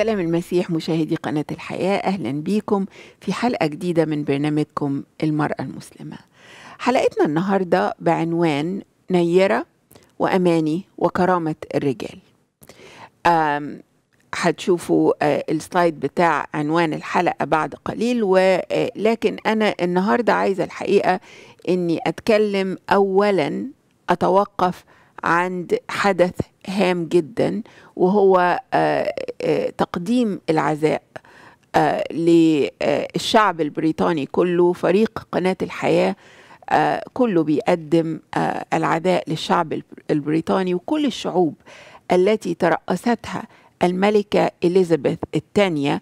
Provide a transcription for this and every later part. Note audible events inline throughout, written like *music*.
سلام المسيح مشاهدي قناة الحياة أهلا بيكم في حلقة جديدة من برنامجكم المرأة المسلمة حلقتنا النهاردة بعنوان نيرة وأماني وكرامة الرجال هتشوفوا آه، السلايد بتاع عنوان الحلقة بعد قليل ولكن آه، أنا النهاردة عايزة الحقيقة أني أتكلم أولا أتوقف عند حدث هام جدا وهو آه، آه، تقديم العزاء آه، للشعب البريطاني كله فريق قناة الحياة كله بيقدم العزاء للشعب البريطاني وكل الشعوب التي ترأستها الملكة إليزابيث الثانية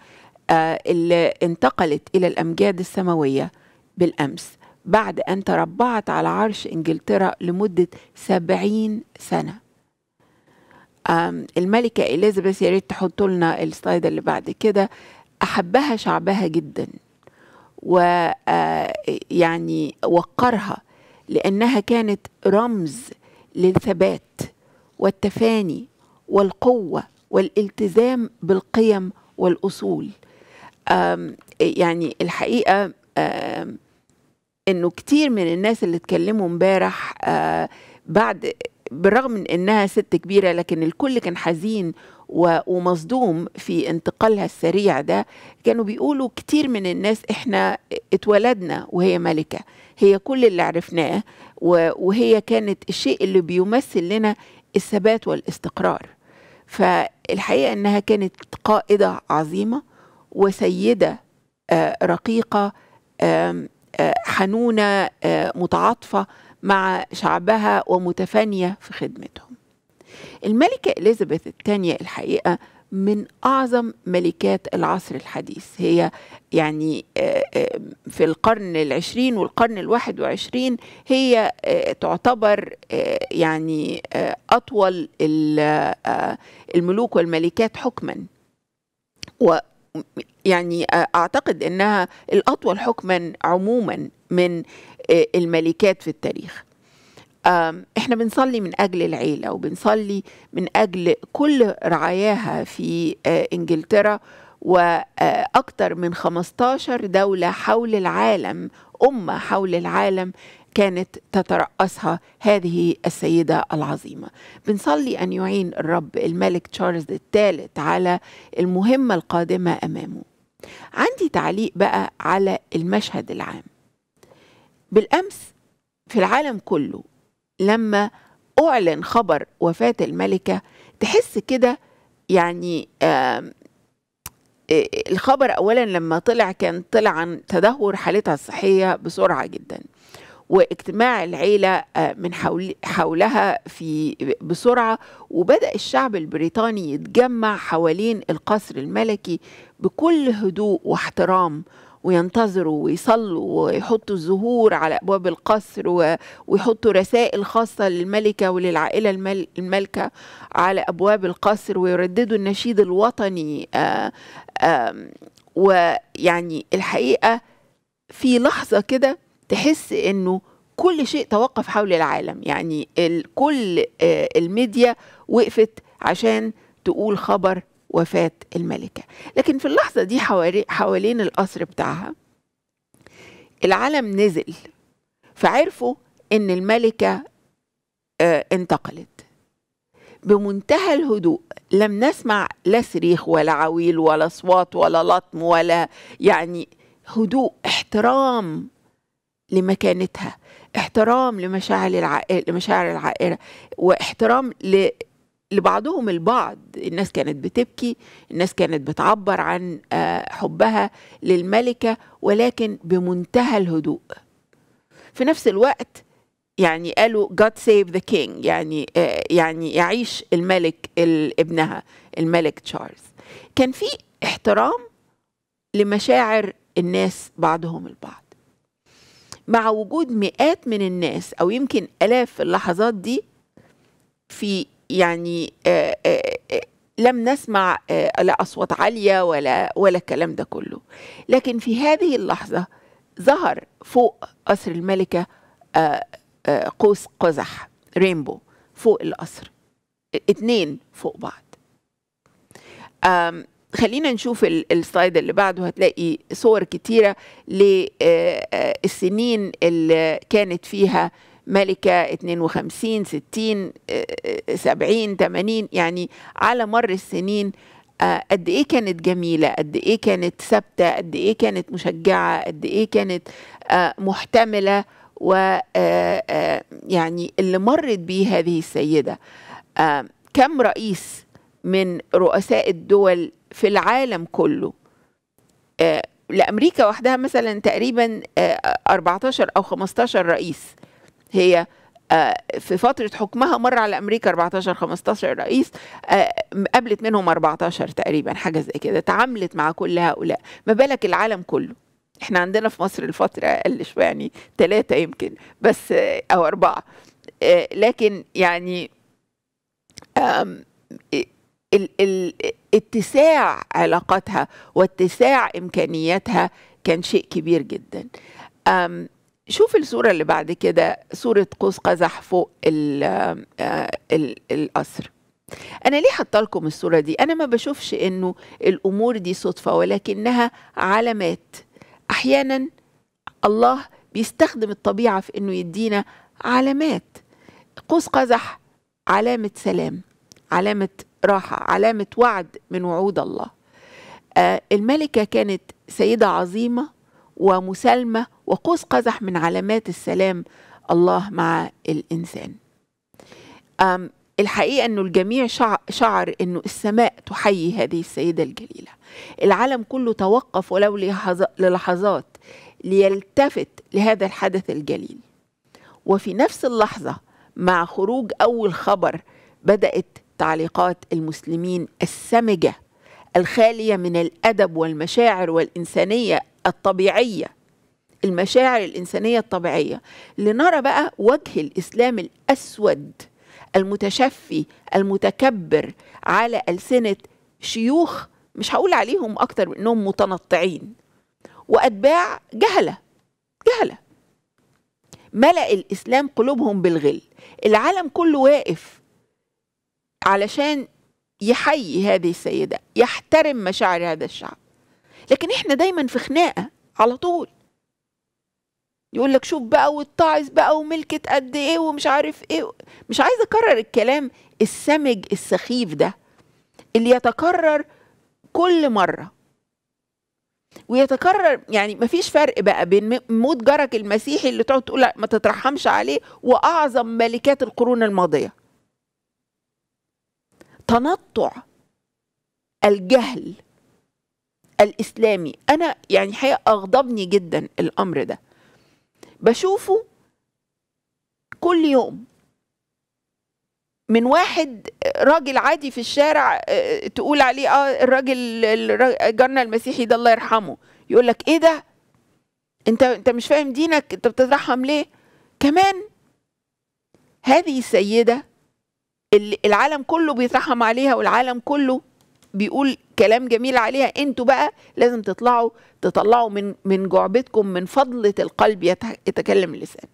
اللي انتقلت إلى الأمجاد السماوية بالأمس بعد أن تربعت على عرش إنجلترا لمدة سبعين سنة الملكة إليزابيث يا ريت تحطوا لنا السلايد اللي بعد كده أحبها شعبها جدا ويعني آه، وقرها لأنها كانت رمز للثبات والتفاني والقوة والالتزام بالقيم والأصول يعني الحقيقة آه، انه كتير من الناس اللي اتكلموا امبارح آه، بعد بالرغم من انها ست كبيره لكن الكل كان حزين ومصدوم في انتقالها السريع ده كانوا بيقولوا كتير من الناس احنا اتولدنا وهي ملكه هي كل اللي عرفناه وهي كانت الشيء اللي بيمثل لنا الثبات والاستقرار فالحقيقه انها كانت قائده عظيمه وسيده آه، رقيقه حنونه آه، متعاطفه مع شعبها ومتفانيه في خدمتهم الملكه اليزابيث الثانيه الحقيقه من اعظم ملكات العصر الحديث هي يعني آه، آه، في القرن العشرين والقرن الواحد وعشرين هي تعتبر يعني اطول الملوك والملكات حكما يعني آه، اعتقد انها الاطول حكما عموما من آه، الملكات في التاريخ احنا بنصلي من اجل العيله وبنصلي من اجل كل رعاياها في آه، انجلترا واكثر من 15 دوله حول العالم امه حول العالم كانت تترأسها هذه السيدة العظيمة بنصلي أن يعين الرب الملك تشارلز الثالث على المهمة القادمة أمامه عندي تعليق بقى على المشهد العام بالأمس في العالم كله لما أعلن خبر وفاة الملكة تحس كده يعني آه الخبر اولا لما طلع كان طلع عن تدهور حالتها الصحيه بسرعه جدا واجتماع العيلة آه، من حول حولها في بسرعة وبدأ الشعب البريطاني يتجمع حوالين القصر الملكي بكل هدوء واحترام وينتظروا ويصلوا ويحطوا الزهور على ابواب القصر ويحطوا رسائل خاصه للملكه وللعائله الملكه على ابواب القصر ويرددوا النشيد الوطني آه، ويعني الحقيقه في لحظه كده تحس انه كل شيء توقف حول العالم يعني كل آه، الميديا وقفت عشان تقول خبر وفاة الملكة لكن في اللحظة دي حوالين القصر بتاعها العالم نزل فعرفوا ان الملكة آه، انتقلت بمنتهى الهدوء لم نسمع لا صريخ ولا عويل ولا اصوات ولا لطم ولا يعني هدوء احترام لمكانتها احترام لمشاعر العائلة لمشاعر العائلة واحترام ل... لبعضهم البعض الناس كانت بتبكي الناس كانت بتعبر عن آه، حبها للملكة ولكن بمنتهى الهدوء في نفس الوقت يعني قالوا God save the king يعني آه، يعني يعيش الملك ابنها الملك تشارلز كان في احترام لمشاعر الناس بعضهم البعض مع وجود مئات من الناس او يمكن الاف في اللحظات دي في يعني آآ آه، آآ آه، آه، لم نسمع لا اصوات عاليه ولا ولا الكلام ده كله لكن في هذه اللحظه ظهر فوق قصر الملكه قوس قزح رينبو فوق القصر اتنين فوق بعض خلينا نشوف السلايد اللي بعده هتلاقي صور كتيرة للسنين آه، آه، اللي كانت فيها ملكة 52 60 70 80 يعني على مر السنين آه، قد ايه كانت جميله قد ايه كانت ثابته قد ايه كانت مشجعه قد ايه كانت محتمله و يعني اللي مرت به هذه السيده كم رئيس من رؤساء الدول في العالم كله آه، لأمريكا وحدها مثلا تقريبا 14 آه، أو 15 رئيس هي آه، في فترة حكمها مر على أمريكا 14 15 رئيس قابلت منهم 14 تقريبا حاجة زي كده تعاملت مع كل هؤلاء ما بالك العالم كله احنا عندنا في مصر الفترة أقل شوية يعني ثلاثة يمكن بس أو أربعة لكن يعني ال ال اتساع علاقاتها واتساع امكانياتها كان شيء كبير جدا شوف الصورة اللي بعد كده صورة قوس قزح فوق آه، ال القصر أنا ليه حاطة لكم الصورة دي؟ أنا ما بشوفش إنه الأمور دي صدفة ولكنها علامات أحيانا الله بيستخدم الطبيعة في إنه يدينا علامات قوس قزح علامة سلام علامة راحة علامة وعد من وعود الله آه، الملكة كانت سيدة عظيمة ومسالمة وقوس قزح من علامات السلام الله مع الإنسان الحقيقة أنه الجميع شعر أنه السماء تحيي هذه السيدة الجليلة العالم كله توقف ولو للحظات ليلتفت لهذا الحدث الجليل وفي نفس اللحظة مع خروج أول خبر بدأت تعليقات المسلمين السمجه الخاليه من الادب والمشاعر والانسانيه الطبيعيه المشاعر الانسانيه الطبيعيه لنرى بقى وجه الاسلام الاسود المتشفي المتكبر على السنه شيوخ مش هقول عليهم اكتر من انهم متنطعين واتباع جهله جهله ملا الاسلام قلوبهم بالغل العالم كله واقف علشان يحيي هذه السيدة يحترم مشاعر هذا الشعب لكن احنا دايما في خناقة على طول يقول لك شوف بقى والتعظ بقى وملكة قد ايه ومش عارف ايه مش عايزه اكرر الكلام السمج السخيف ده اللي يتكرر كل مره ويتكرر يعني مفيش فرق بقى بين موت جارك المسيحي اللي تقعد تقول ما تترحمش عليه واعظم ملكات القرون الماضيه تنطع الجهل الاسلامي انا يعني حقيقه اغضبني جدا الامر ده بشوفه كل يوم من واحد راجل عادي في الشارع آه، آه، تقول عليه اه الراجل جارنا المسيحي ده الله يرحمه يقول لك ايه ده انت انت مش فاهم دينك انت بتترحم ليه كمان هذه السيده العالم كله بيترحم عليها والعالم كله بيقول كلام جميل عليها انتوا بقى لازم تطلعوا تطلعوا من من جعبتكم من فضلة القلب يتكلم اللسان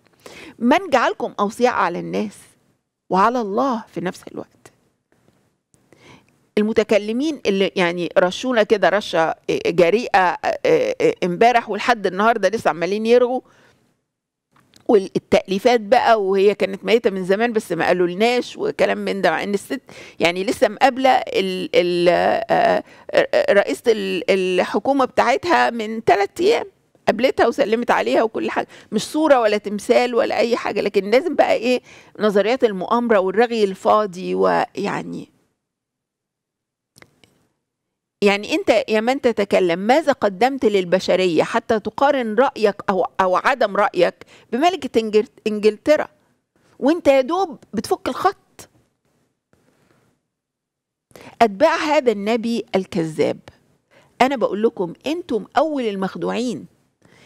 من جعلكم أوصياء على الناس وعلى الله في نفس الوقت المتكلمين اللي يعني رشونا كده رشة جريئة امبارح ولحد النهاردة لسه عمالين يرغوا والتأليفات بقى وهي كانت ميتة من زمان بس ما قالولناش وكلام من ده مع ان الست يعني لسه مقابلة آه، رئيسة الحكومة بتاعتها من ثلاث أيام قابلتها وسلمت عليها وكل حاجة مش صورة ولا تمثال ولا أي حاجة لكن لازم بقى إيه نظريات المؤامرة والرغي الفاضي ويعني يعني انت يا من تتكلم ماذا قدمت للبشريه حتى تقارن رايك او او عدم رايك بملكه انجلترا وانت يا دوب بتفك الخط اتباع هذا النبي الكذاب انا بقول لكم انتم اول المخدوعين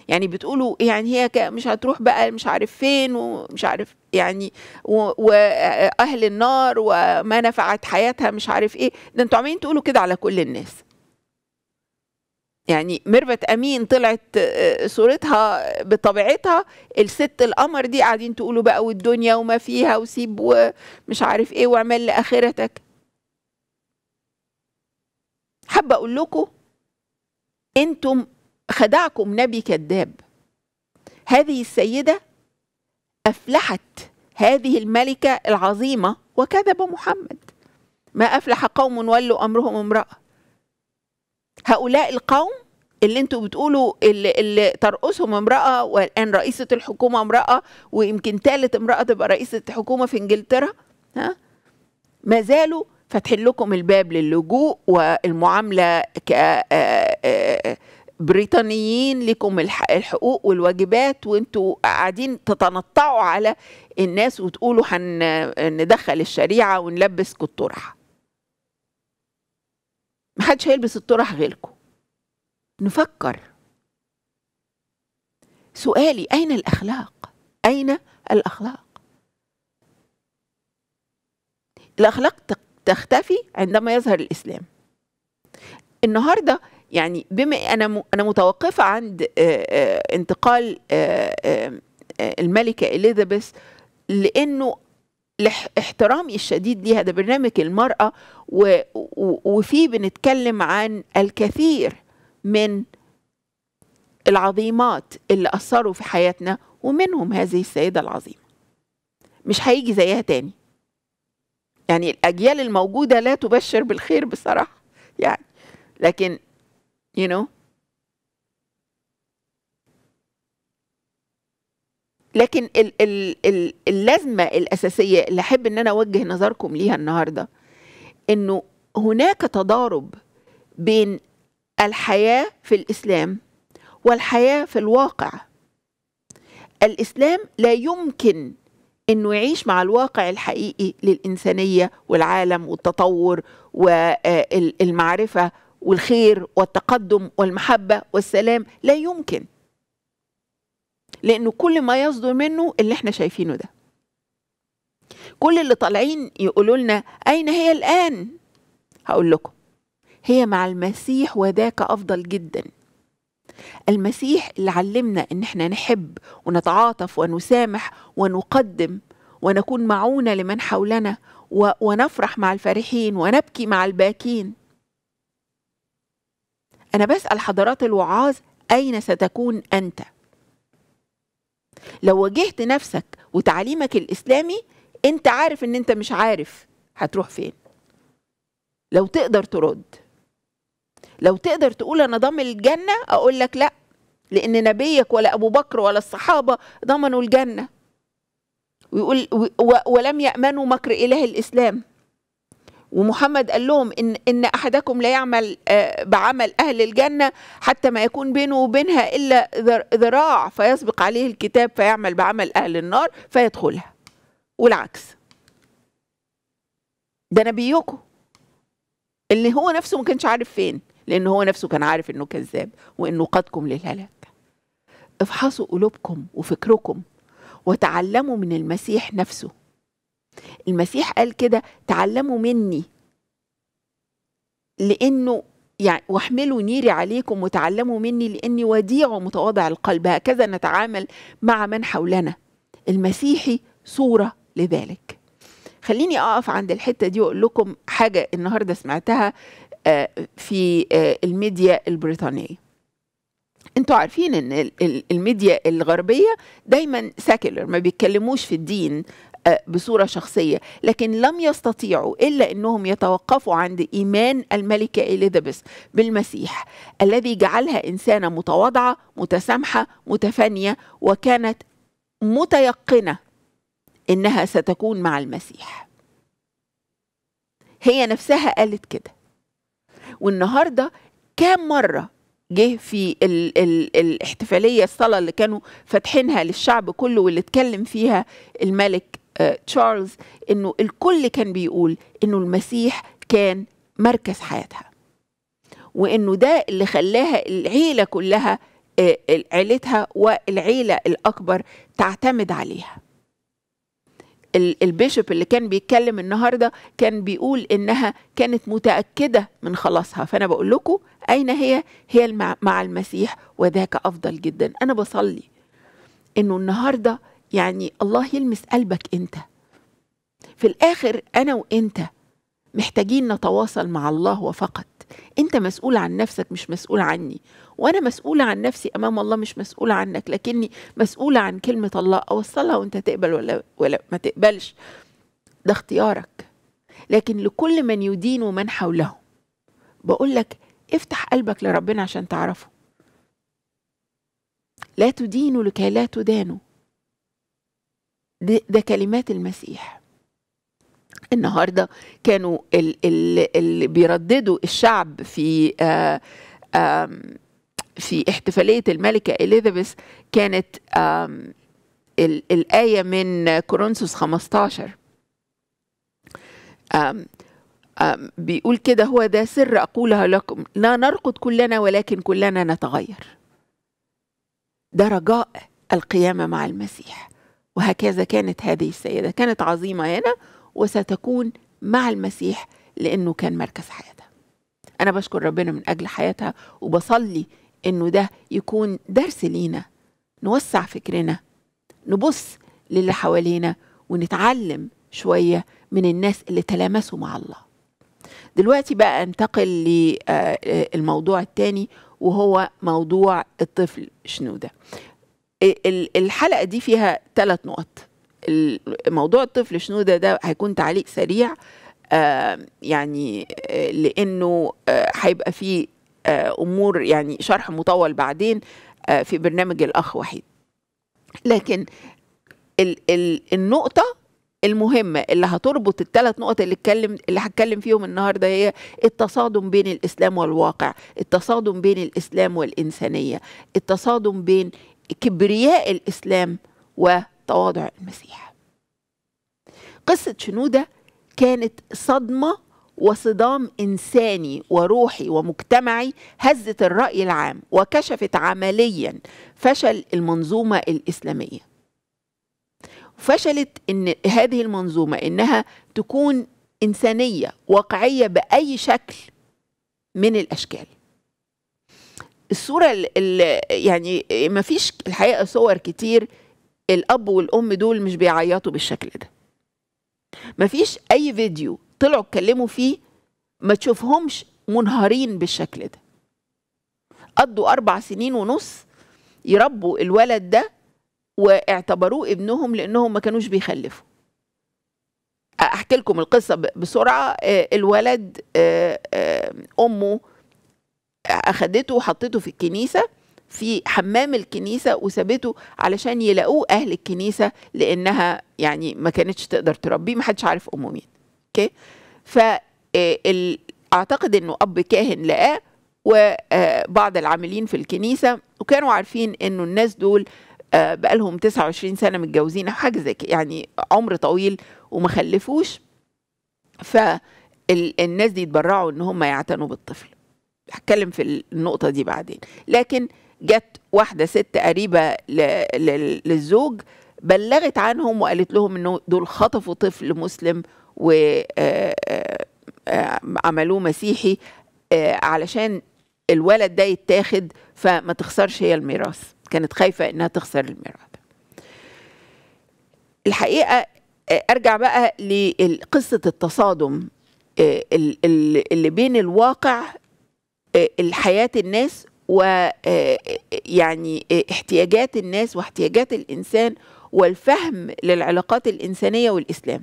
يعني بتقولوا يعني هي مش هتروح بقى مش عارف فين ومش عارف يعني واهل النار وما نفعت حياتها مش عارف ايه ده انتوا عمالين تقولوا كده على كل الناس يعني ميرفت امين طلعت آه، صورتها بطبيعتها الست القمر دي قاعدين تقولوا بقى والدنيا وما فيها وسيب ومش عارف ايه واعمل لاخرتك حابه اقول لكم انتم خدعكم نبي كذاب هذه السيده افلحت هذه الملكه العظيمه وكذب محمد ما افلح قوم ولوا امرهم امراه هؤلاء القوم اللي انتوا بتقولوا اللي, اللي ترقصهم امرأة والآن رئيسة الحكومة امرأة ويمكن ثالث امرأة تبقى رئيسة حكومة في انجلترا ها ما زالوا فاتحين لكم الباب للجوء والمعاملة ك آه، آه، آه، بريطانيين لكم الحقوق والواجبات وانتوا قاعدين تتنطعوا على الناس وتقولوا هندخل الشريعة ونلبس كالطرحة محدش هيلبس الطرح غيركم نفكر سؤالي أين الأخلاق؟ أين الأخلاق؟ الأخلاق تختفي عندما يظهر الإسلام النهارده يعني بما انا انا متوقفه عند انتقال الملكه اليزابيث لانه احترامي الشديد ليها ده برنامج المرأة وفيه بنتكلم عن الكثير من العظيمات اللي أثروا في حياتنا ومنهم هذه السيدة العظيمة مش هيجي زيها تاني يعني الأجيال الموجودة لا تبشر بالخير بصراحة يعني لكن you know لكن ال ال ال اللازمه الاساسيه اللي احب ان انا اوجه نظركم ليها النهارده انه هناك تضارب بين الحياه في الاسلام والحياه في الواقع الاسلام لا يمكن انه يعيش مع الواقع الحقيقي للانسانيه والعالم والتطور والمعرفه والخير والتقدم والمحبه والسلام لا يمكن لانه كل ما يصدر منه اللي احنا شايفينه ده كل اللي طالعين يقولوا لنا اين هي الان هقول لكم هي مع المسيح وذاك افضل جدا المسيح اللي علمنا ان احنا نحب ونتعاطف ونسامح ونقدم ونكون معونه لمن حولنا ونفرح مع الفرحين ونبكي مع الباكين انا بسال حضرات الوعاظ اين ستكون انت لو واجهت نفسك وتعليمك الاسلامي انت عارف ان انت مش عارف هتروح فين لو تقدر ترد لو تقدر تقول انا ضامن الجنه اقول لك لا لان نبيك ولا ابو بكر ولا الصحابه ضمنوا الجنه ويقول ولم يامنوا مكر اله الاسلام ومحمد قال لهم إن, إن أحدكم لا يعمل آه، بعمل أهل الجنة حتى ما يكون بينه وبينها إلا ذراع فيسبق عليه الكتاب فيعمل بعمل أهل النار فيدخلها والعكس ده نبيكم اللي هو نفسه ما كانش عارف فين لأن هو نفسه كان عارف إنه كذاب وإنه قدكم للهلاك افحصوا قلوبكم وفكركم وتعلموا من المسيح نفسه المسيح قال كده تعلموا مني لانه يعني واحملوا نيري عليكم وتعلموا مني لاني وديع ومتواضع القلب هكذا نتعامل مع من حولنا المسيحي صوره لذلك خليني اقف عند الحته دي واقول لكم حاجه النهارده سمعتها آه، في آه، الميديا البريطانيه انتوا عارفين ان الميديا الغربيه دايما ساكلر ما بيتكلموش في الدين آه، بصورة شخصية لكن لم يستطيعوا إلا أنهم يتوقفوا عند إيمان الملكة إليزابيث بالمسيح الذي جعلها إنسانة متواضعة متسامحة متفانية وكانت متيقنة إنها ستكون مع المسيح هي نفسها قالت كده والنهارده كام مره جه في ال ال الاحتفاليه الصلاه اللي كانوا فاتحينها للشعب كله واللي اتكلم فيها الملك آه، تشارلز انه الكل كان بيقول انه المسيح كان مركز حياتها وانه ده اللي خلاها العيله كلها آه، عيلتها والعيله الاكبر تعتمد عليها البيشوب اللي كان بيتكلم النهارده كان بيقول انها كانت متاكده من خلاصها فانا بقول لكم اين هي هي مع المسيح وذاك افضل جدا انا بصلي انه النهارده يعني الله يلمس قلبك انت في الاخر انا وانت محتاجين نتواصل مع الله وفقط انت مسؤول عن نفسك مش مسؤول عني وانا مسؤولة عن نفسي امام الله مش مسؤولة عنك لكني مسؤولة عن كلمة الله اوصلها وانت تقبل ولا, ولا ما تقبلش ده اختيارك لكن لكل من يدين ومن حوله بقول لك افتح قلبك لربنا عشان تعرفه لا تدينوا لكي لا تدانوا ده, ده كلمات المسيح النهارده كانوا اللي بيرددوا الشعب في آآ آه، آآ في احتفاليه الملكه اليزابيث كانت الايه من كورنثوس 15 آم آم بيقول كده هو ده سر أقولها لكم لا نرقد كلنا ولكن كلنا نتغير ده رجاء القيامة مع المسيح وهكذا كانت هذه السيدة كانت عظيمة هنا وستكون مع المسيح لأنه كان مركز حياتها أنا بشكر ربنا من أجل حياتها وبصلي إنه ده يكون درس لينا نوسع فكرنا نبص للي حوالينا ونتعلم شوية من الناس اللي تلامسوا مع الله دلوقتي بقى انتقل للموضوع آه، آه، الثاني وهو موضوع الطفل شنودة الحلقه دي فيها ثلاث نقط موضوع الطفل شنودة ده هيكون تعليق سريع آه، يعني آه، لانه آه، هيبقى فيه امور يعني شرح مطول بعدين في برنامج الاخ وحيد لكن النقطه المهمه اللي هتربط الثلاث نقط اللي اتكلم اللي هتكلم فيهم النهارده هي التصادم بين الاسلام والواقع التصادم بين الاسلام والانسانيه التصادم بين كبرياء الإسلام وتواضع المسيح قصة شنودة كانت صدمة وصدام إنساني وروحي ومجتمعي هزت الرأي العام وكشفت عمليا فشل المنظومة الإسلامية فشلت إن هذه المنظومة إنها تكون إنسانية واقعية بأي شكل من الأشكال الصوره اللي يعني ما فيش الحقيقه صور كتير الاب والام دول مش بيعيطوا بالشكل ده ما فيش اي فيديو طلعوا اتكلموا فيه ما تشوفهمش منهارين بالشكل ده قضوا اربع سنين ونص يربوا الولد ده واعتبروه ابنهم لانهم ما كانوش بيخلفوا احكي لكم القصه بسرعه آه، الولد آه، آه، امه اخدته وحطيته في الكنيسه في حمام الكنيسه وسابته علشان يلاقوه اهل الكنيسه لانها يعني ما كانتش تقدر تربيه ما حدش عارف امه مين اوكي فاعتقد آه، اعتقد انه اب كاهن لقاه وبعض آه، العاملين في الكنيسه وكانوا عارفين انه الناس دول آه، بقالهم 29 سنه متجوزين او حاجه زي يعني عمر طويل وما خلفوش فالناس دي اتبرعوا ان هم يعتنوا بالطفل هتكلم في النقطة دي بعدين لكن جت واحدة ست قريبة للزوج بلغت عنهم وقالت لهم انه دول خطفوا طفل مسلم وعملوه آه، آه، آه، مسيحي علشان الولد ده يتاخد فما تخسرش هي الميراث كانت خايفة انها تخسر الميراث الحقيقة ارجع بقى لقصة التصادم اللي بين الواقع آه، الحياة الناس ويعني آه، آه، احتياجات الناس واحتياجات الإنسان والفهم للعلاقات الإنسانية والإسلام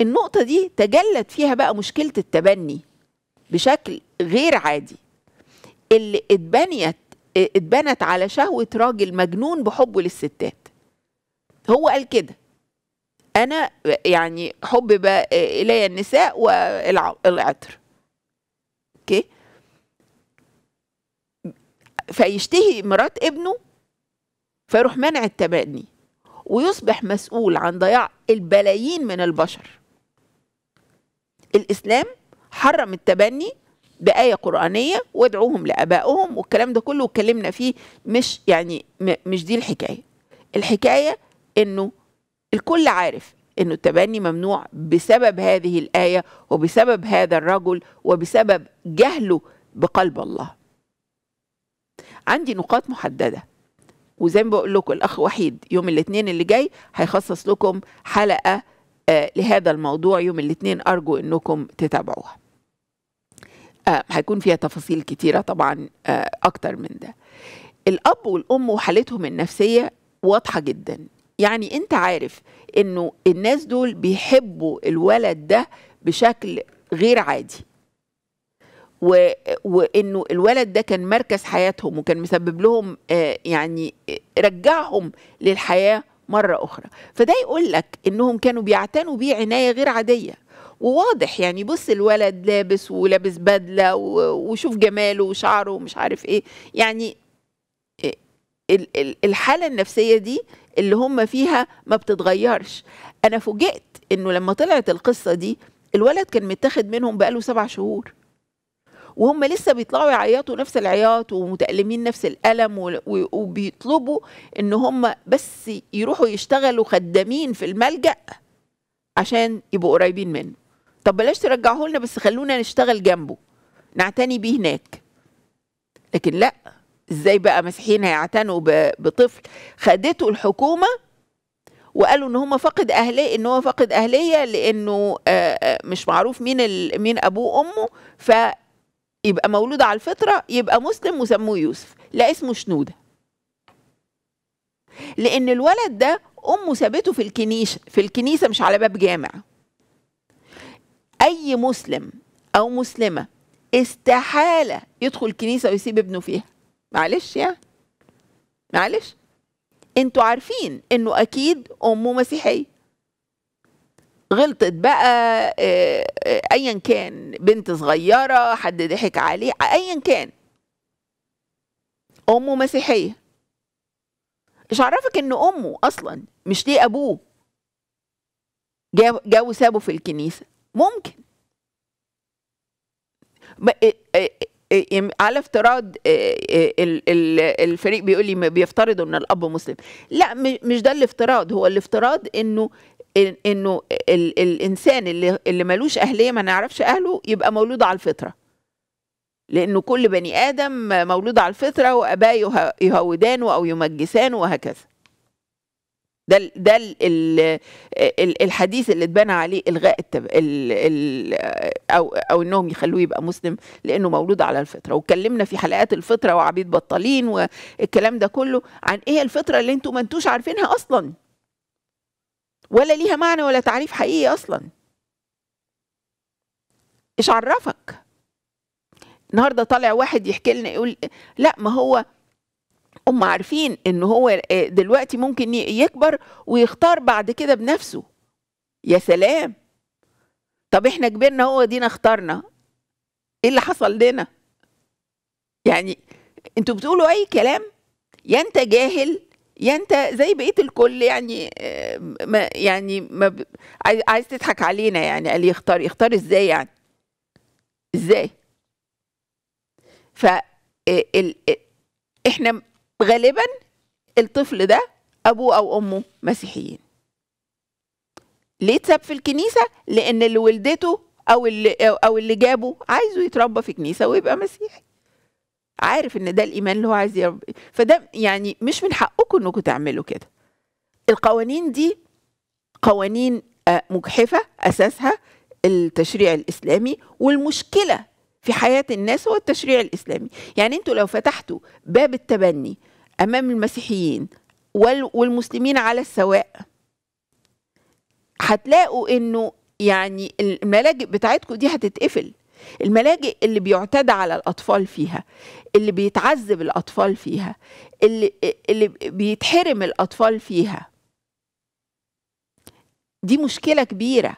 النقطة دي تجلت فيها بقى مشكلة التبني بشكل غير عادي اللي اتبنيت اتبنت على شهوة راجل مجنون بحبه للستات هو قال كده أنا يعني حب بقى إلي النساء والعطر أوكي فيشتهي مرات ابنه فيروح منع التبني ويصبح مسؤول عن ضياع البلايين من البشر الإسلام حرم التبني بآية قرآنية وادعوهم لآبائهم والكلام ده كله اتكلمنا فيه مش يعني مش دي الحكاية الحكاية إنه الكل عارف إنه التبني ممنوع بسبب هذه الآية وبسبب هذا الرجل وبسبب جهله بقلب الله عندي نقاط محدده وزي ما بقول لكم الاخ وحيد يوم الاثنين اللي جاي هيخصص لكم حلقه آه لهذا الموضوع يوم الاثنين ارجو انكم تتابعوها آه هيكون فيها تفاصيل كتيره طبعا آه اكتر من ده الاب والام وحالتهم النفسيه واضحه جدا يعني انت عارف انه الناس دول بيحبوا الولد ده بشكل غير عادي و... وانه الولد ده كان مركز حياتهم وكان مسبب لهم آه، يعني رجعهم للحياه مره اخرى فده يقول لك انهم كانوا بيعتنوا بيه عنايه غير عاديه وواضح يعني بص الولد لابس ولابس بدله وشوف جماله وشعره ومش عارف ايه يعني آه، الحاله النفسيه دي اللي هم فيها ما بتتغيرش انا فوجئت انه لما طلعت القصه دي الولد كان متاخد منهم بقاله سبع شهور وهم لسه بيطلعوا يعيطوا نفس العياط ومتألمين نفس الألم وبيطلبوا إن هم بس يروحوا يشتغلوا خدامين في الملجأ عشان يبقوا قريبين منه طب بلاش ترجعه لنا بس خلونا نشتغل جنبه نعتني بيه هناك لكن لا ازاي بقى مسيحيين هيعتنوا بطفل خدته الحكومه وقالوا ان هم فقد اهليه ان هو فقد اهليه لانه مش معروف مين مين ابوه وامه يبقى مولود على الفطرة يبقى مسلم وسموه يوسف لا اسمه شنودة لأن الولد ده أمه سابته في الكنيسة في الكنيسة مش على باب جامع أي مسلم أو مسلمة استحالة يدخل الكنيسة ويسيب ابنه فيها معلش يعني معلش انتوا عارفين انه اكيد امه مسيحيه غلطت بقى آه، آه، ايا كان بنت صغيره حد ضحك عليه ايا كان امه مسيحيه مش عرفك ان امه اصلا مش ليه ابوه جا وسابه في الكنيسه ممكن آه، على افتراض الفريق بيقول لي بيفترضوا ان الاب مسلم لا مش ده الافتراض هو الافتراض انه انه ال الانسان اللي اللي ملوش اهليه ما نعرفش اهله يبقى مولود على الفطره لانه كل بني ادم مولود على الفطره واباه يهودانه او يمجسانه وهكذا ده ده ال الحديث اللي اتبنى عليه الغاء التب... ال ال او او انهم يخلوه يبقى مسلم لانه مولود على الفطره واتكلمنا في حلقات الفطره وعبيد بطالين والكلام ده كله عن ايه الفطره اللي انتوا ما انتوش عارفينها اصلا ولا ليها معنى ولا تعريف حقيقي اصلا ايش عرفك النهارده طالع واحد يحكي لنا يقول لا ما هو هم عارفين ان هو آه، دلوقتي ممكن يكبر ويختار بعد كده بنفسه يا سلام طب احنا كبرنا هو دينا اخترنا ايه اللي حصل لنا يعني انتوا بتقولوا اي كلام يا انت جاهل يا يعني انت زي بقيه الكل يعني ما يعني ما ب... عايز تضحك علينا يعني قال يختار يختار ازاي يعني ازاي ف آه، ال... آه، احنا غالبا الطفل ده ابوه او امه مسيحيين ليه اتساب في الكنيسه لان اللي ولدته او اللي او اللي جابه عايزه يتربى في كنيسه ويبقى مسيحي عارف ان ده الايمان اللي هو عايز يرب... فده يعني مش من حقكم انكم تعملوا كده القوانين دي قوانين آه، مجحفه اساسها التشريع الاسلامي والمشكله في حياه الناس هو التشريع الاسلامي يعني انتوا لو فتحتوا باب التبني امام المسيحيين والمسلمين على السواء هتلاقوا انه يعني الملاجئ بتاعتكم دي هتتقفل الملاجئ اللي بيعتدى على الأطفال فيها اللي بيتعذب الأطفال فيها اللي, اللي بيتحرم الأطفال فيها دي مشكلة كبيرة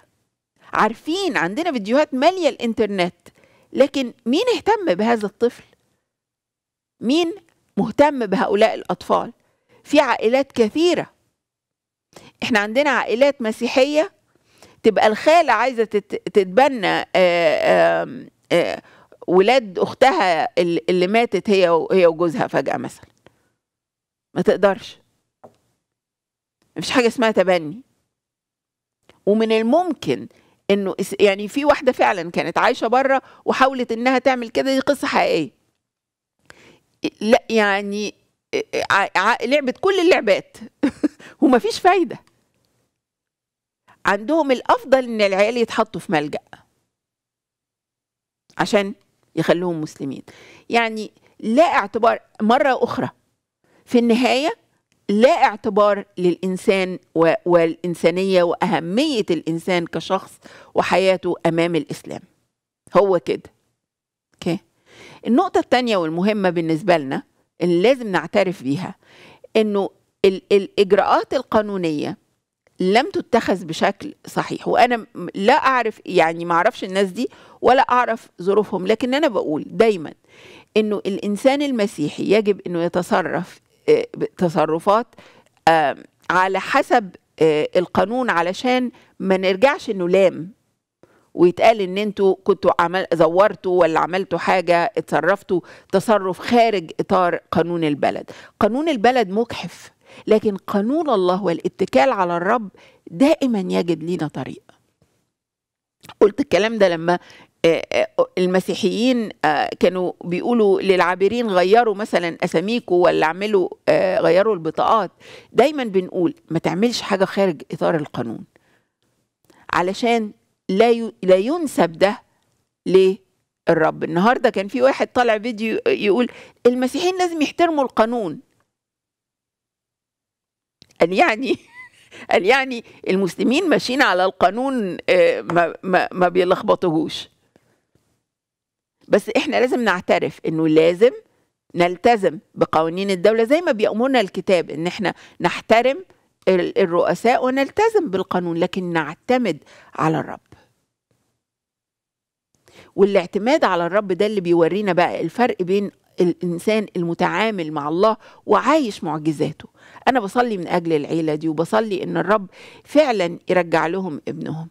عارفين عندنا فيديوهات مالية الإنترنت لكن مين اهتم بهذا الطفل؟ مين مهتم بهؤلاء الأطفال؟ في عائلات كثيرة احنا عندنا عائلات مسيحية تبقى الخاله عايزه تتبنى آه، آه، آه، ولاد اختها اللي ماتت هي هي وجوزها فجاه مثلا ما تقدرش مفيش حاجه اسمها تبني ومن الممكن انه يعني في واحده فعلا كانت عايشه بره وحاولت انها تعمل كده دي قصه حقيقيه لا يعني لعبت كل اللعبات *laughs* ومفيش فايده عندهم الافضل ان العيال يتحطوا في ملجا عشان يخلوهم مسلمين يعني لا اعتبار مره اخرى في النهايه لا اعتبار للانسان والانسانيه واهميه الانسان كشخص وحياته امام الاسلام هو كده اوكي النقطه الثانيه والمهمه بالنسبه لنا اللي لازم نعترف بيها انه الاجراءات القانونيه لم تتخذ بشكل صحيح وانا لا اعرف يعني ما اعرفش الناس دي ولا اعرف ظروفهم لكن انا بقول دايما انه الانسان المسيحي يجب انه يتصرف آه، تصرفات على حسب آه، القانون علشان ما نرجعش نلام ويتقال ان انتوا كنتوا عمل زورتوا ولا عملتوا حاجه اتصرفتوا تصرف خارج اطار قانون البلد قانون البلد مجحف لكن قانون الله والاتكال على الرب دائما يجد لنا طريق قلت الكلام ده لما آه، آه، المسيحيين آه، كانوا بيقولوا للعابرين غيروا مثلا اساميكم ولا اعملوا غيروا البطاقات دايما بنقول ما تعملش حاجه خارج اطار القانون علشان لا لا ينسب ده للرب النهارده كان في واحد طالع فيديو يقول المسيحيين لازم يحترموا القانون قال يعني قال يعني المسلمين ماشيين على القانون آه، ما, ما, ما بيلخبطهوش بس احنا لازم نعترف انه لازم نلتزم بقوانين الدولة زي ما بيأمرنا الكتاب ان احنا نحترم الرؤساء ونلتزم بالقانون لكن نعتمد على الرب والاعتماد على الرب ده اللي بيورينا بقى الفرق بين الانسان المتعامل مع الله وعايش معجزاته انا بصلي من اجل العيله دي وبصلي ان الرب فعلا يرجع لهم ابنهم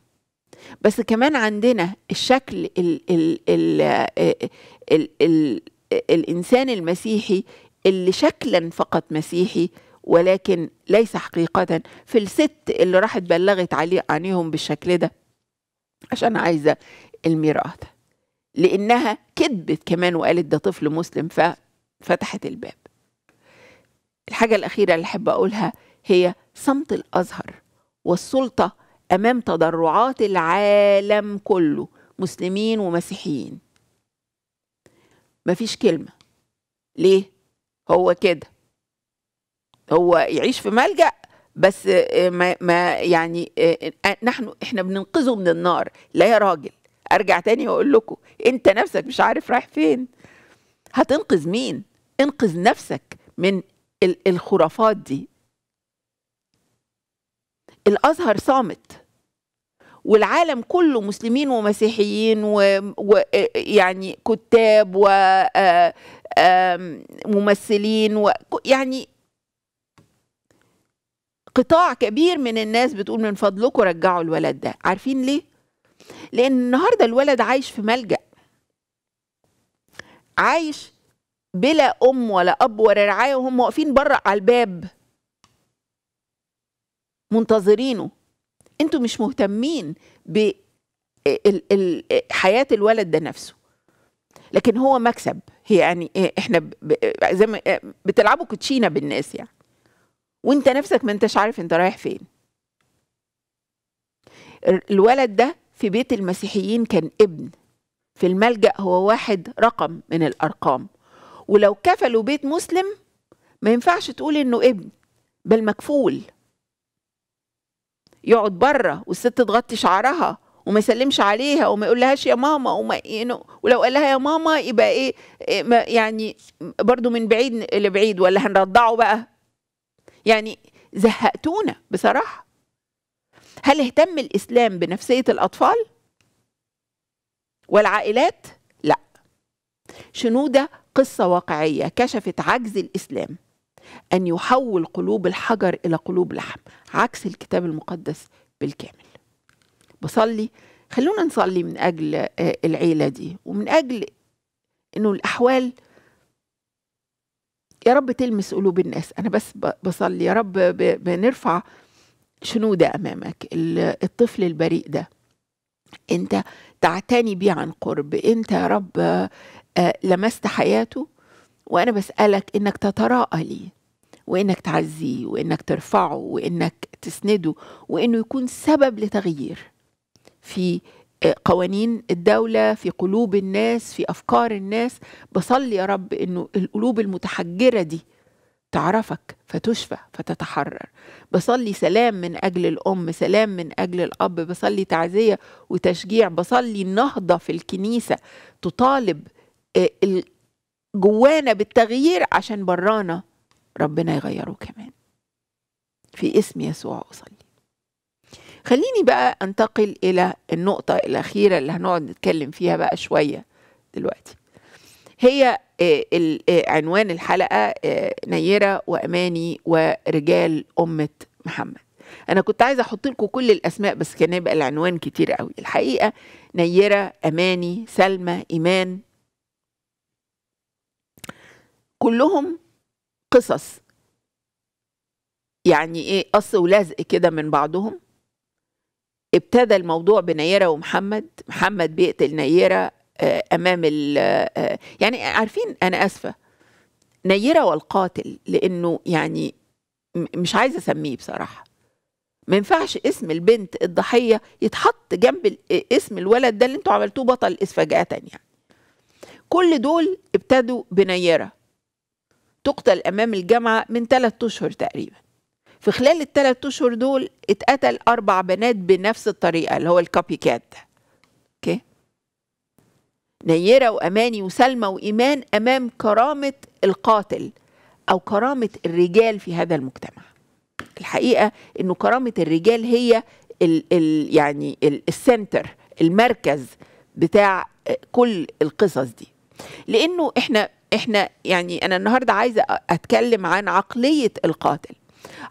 بس كمان عندنا الشكل ال ال ال ال الـ الـ الانسان المسيحي اللي شكلا فقط مسيحي ولكن ليس حقيقة في الست اللي راحت بلغت عليه عنيهم بالشكل ده عشان عايزة الميراث لأنها كذبت كمان وقالت ده طفل مسلم ففتحت الباب الحاجة الأخيرة اللي أحب أقولها هي صمت الأزهر والسلطة أمام تضرعات العالم كله مسلمين ومسيحيين مفيش كلمة ليه؟ هو كده هو يعيش في ملجأ بس آه، ما, ما يعني آه، آه، نحن احنا بننقذه من النار لا يا راجل ارجع تاني واقول لكم انت نفسك مش عارف رايح فين هتنقذ مين انقذ نفسك من الخرافات دي الازهر صامت والعالم كله مسلمين ومسيحيين ويعني كتاب وممثلين و يعني قطاع كبير من الناس بتقول من فضلكم رجعوا الولد ده عارفين ليه لان النهارده الولد عايش في ملجأ عايش بلا ام ولا اب ولا رعايه وهم واقفين بره على الباب منتظرينه انتوا مش مهتمين ب حياه الولد ده نفسه لكن هو مكسب هي يعني احنا زي ما بتلعبوا كوتشينه بالناس يعني وانت نفسك ما انتش عارف انت رايح فين الولد ده في بيت المسيحيين كان ابن في الملجأ هو واحد رقم من الأرقام ولو كفلوا بيت مسلم ما ينفعش تقول انه ابن بل مكفول يقعد بره والست تغطي شعرها وما يسلمش عليها وما يقولهاش يا ماما وما ولو قال لها يا ماما يبقى ايه, إيه، يعني برضو من بعيد لبعيد ولا هنرضعه بقى يعني زهقتونا بصراحه هل اهتم الاسلام بنفسيه الاطفال والعائلات شنودة قصة واقعية كشفت عجز الإسلام أن يحول قلوب الحجر إلى قلوب لحم عكس الكتاب المقدس بالكامل بصلي خلونا نصلي من أجل آه، العيلة دي ومن أجل أنه الأحوال يا رب تلمس قلوب الناس أنا بس بصلي يا رب بنرفع شنودة أمامك الطفل البريء ده أنت تعتني بيه عن قرب أنت يا رب آه، لمست حياته وأنا بسألك إنك تتراءى ليه وإنك تعزيه وإنك ترفعه وإنك تسنده وإنه يكون سبب لتغيير في آه، قوانين الدولة في قلوب الناس في أفكار الناس بصلي يا رب إنه القلوب المتحجرة دي تعرفك فتشفى فتتحرر بصلي سلام من أجل الأم سلام من أجل الأب بصلي تعزية وتشجيع بصلي نهضة في الكنيسة تطالب آه، جوانا بالتغيير عشان برانا ربنا يغيره كمان في اسم يسوع أصلي خليني بقى أنتقل إلى النقطة الأخيرة اللي هنقعد نتكلم فيها بقى شوية دلوقتي هي آه، آه، عنوان الحلقة نيرة وأماني ورجال أمة محمد أنا كنت عايزة أحط لكم كل الأسماء بس كان يبقى العنوان كتير قوي الحقيقة نيرة أماني سلمى إيمان كلهم قصص يعني ايه قص ولزق كده من بعضهم ابتدى الموضوع بنيره ومحمد محمد بيقتل نيره آه، امام ال آه، آه، يعني عارفين انا اسفه نيره والقاتل لانه يعني مش عايزه اسميه بصراحه ما ينفعش اسم البنت الضحيه يتحط جنب اسم الولد ده اللي انتوا عملتوه بطل اسفاجاه يعني كل دول ابتدوا بنيره تقتل أمام الجامعة من ثلاثة أشهر تقريبا في خلال الثلاث أشهر دول اتقتل أربع بنات بنفس الطريقة اللي هو الكابي كات أوكي نيرة وأماني وسلمى وإيمان أمام كرامة القاتل أو كرامة الرجال في هذا المجتمع الحقيقة إنه كرامة الرجال هي ال ال يعني ال السنتر المركز بتاع كل القصص دي لانه احنا احنا يعني انا النهارده عايزه اتكلم عن عقليه القاتل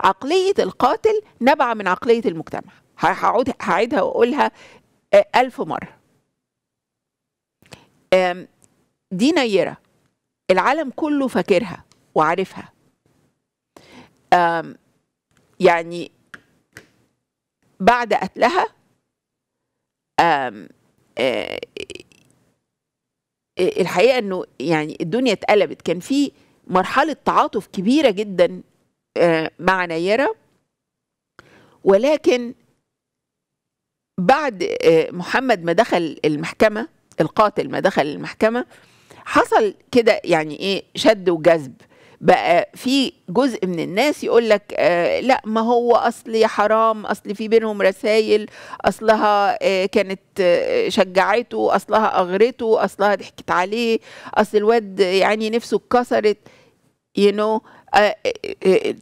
عقليه القاتل نبع من عقليه المجتمع هقعد هعيدها واقولها آه، ألف مره دي نيره العالم كله فاكرها وعارفها يعني بعد قتلها آه، الحقيقه انه يعني الدنيا اتقلبت كان في مرحله تعاطف كبيره جدا آه، مع نيره ولكن بعد آه، محمد ما دخل المحكمه القاتل ما دخل المحكمه حصل كده يعني ايه شد وجذب بقى في جزء من الناس يقول لك آه، لا ما هو اصل حرام اصل في بينهم رسائل اصلها آه، كانت آه، شجعته اصلها اغرته اصلها ضحكت عليه اصل الواد يعني نفسه اتكسرت يو you know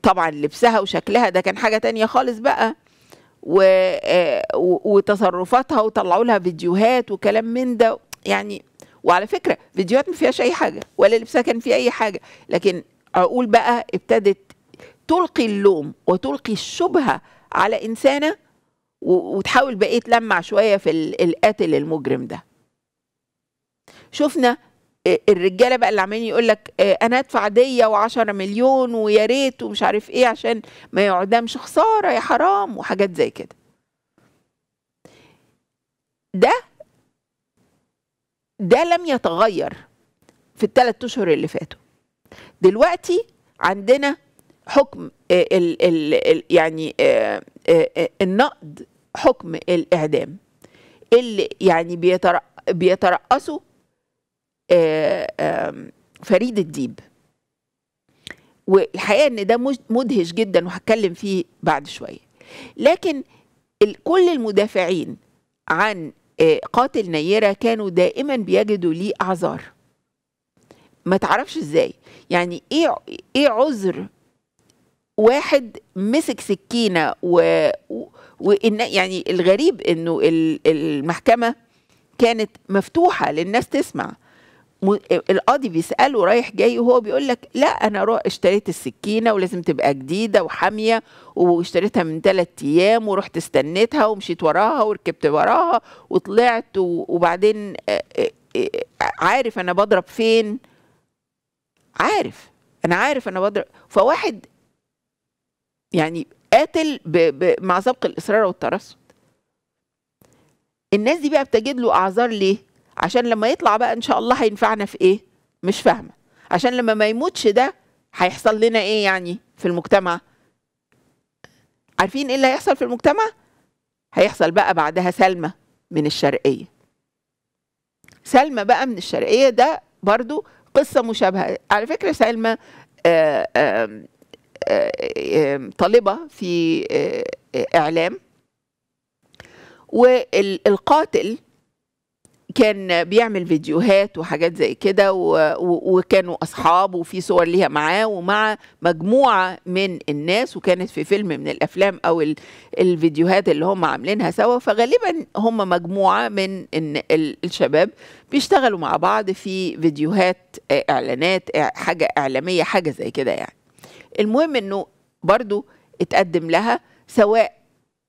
طبعا لبسها وشكلها ده كان حاجه تانية خالص بقى و وتصرفاتها وطلعوا لها فيديوهات وكلام من ده يعني وعلى فكره فيديوهات ما فيهاش اي حاجه ولا لبسها كان فيه اي حاجه لكن اقول بقى ابتدت تلقي اللوم وتلقي الشبهه على انسانه وتحاول بقى تلمع شويه في القاتل المجرم ده شفنا آه، الرجاله بقى اللي عمالين يقول لك آه، انا ادفع ديه و10 مليون ويا ريت ومش عارف ايه عشان ما يعدمش خساره يا حرام وحاجات زي كده ده ده لم يتغير في الثلاث اشهر اللي فاتوا دلوقتي عندنا حكم آه، ال ال يعني آه، آه، النقد حكم الاعدام اللي يعني بيترق بيترأسه فريد الديب والحقيقه ان ده مدهش جدا وهتكلم فيه بعد شويه لكن كل المدافعين عن قاتل نيره كانوا دائما بيجدوا ليه اعذار ما تعرفش ازاي يعني ايه ايه عذر واحد مسك سكينه و, و... وإن يعني الغريب انه المحكمه كانت مفتوحه للناس تسمع القاضي بيساله رايح جاي وهو بيقول لك لا انا اشتريت السكينه ولازم تبقى جديده وحاميه واشتريتها من ثلاث ايام ورحت استنيتها ومشيت وراها وركبت وراها وطلعت وبعدين عارف انا بضرب فين عارف انا عارف انا بضرب فواحد يعني قاتل ب... ب... مع سبق الاصرار والترصد الناس دي بقى بتجد له اعذار ليه عشان لما يطلع بقى ان شاء الله هينفعنا في ايه مش فاهمه عشان لما ما يموتش ده هيحصل لنا ايه يعني في المجتمع عارفين ايه اللي هيحصل في المجتمع هيحصل بقى بعدها سلمى من الشرقيه سلمى بقى من الشرقيه ده برضو قصة مشابهة على فكرة سلمى آه، آه، طالبة في آه، إعلام والقاتل كان بيعمل فيديوهات وحاجات زي كده وكانوا اصحاب وفي صور ليها معاه ومع مجموعه من الناس وكانت في فيلم من الافلام او الفيديوهات اللي هم عاملينها سوا فغالبا هم مجموعه من الشباب بيشتغلوا مع بعض في فيديوهات آه، اعلانات حاجه اعلاميه حاجه زي كده يعني المهم انه برضو اتقدم لها سواء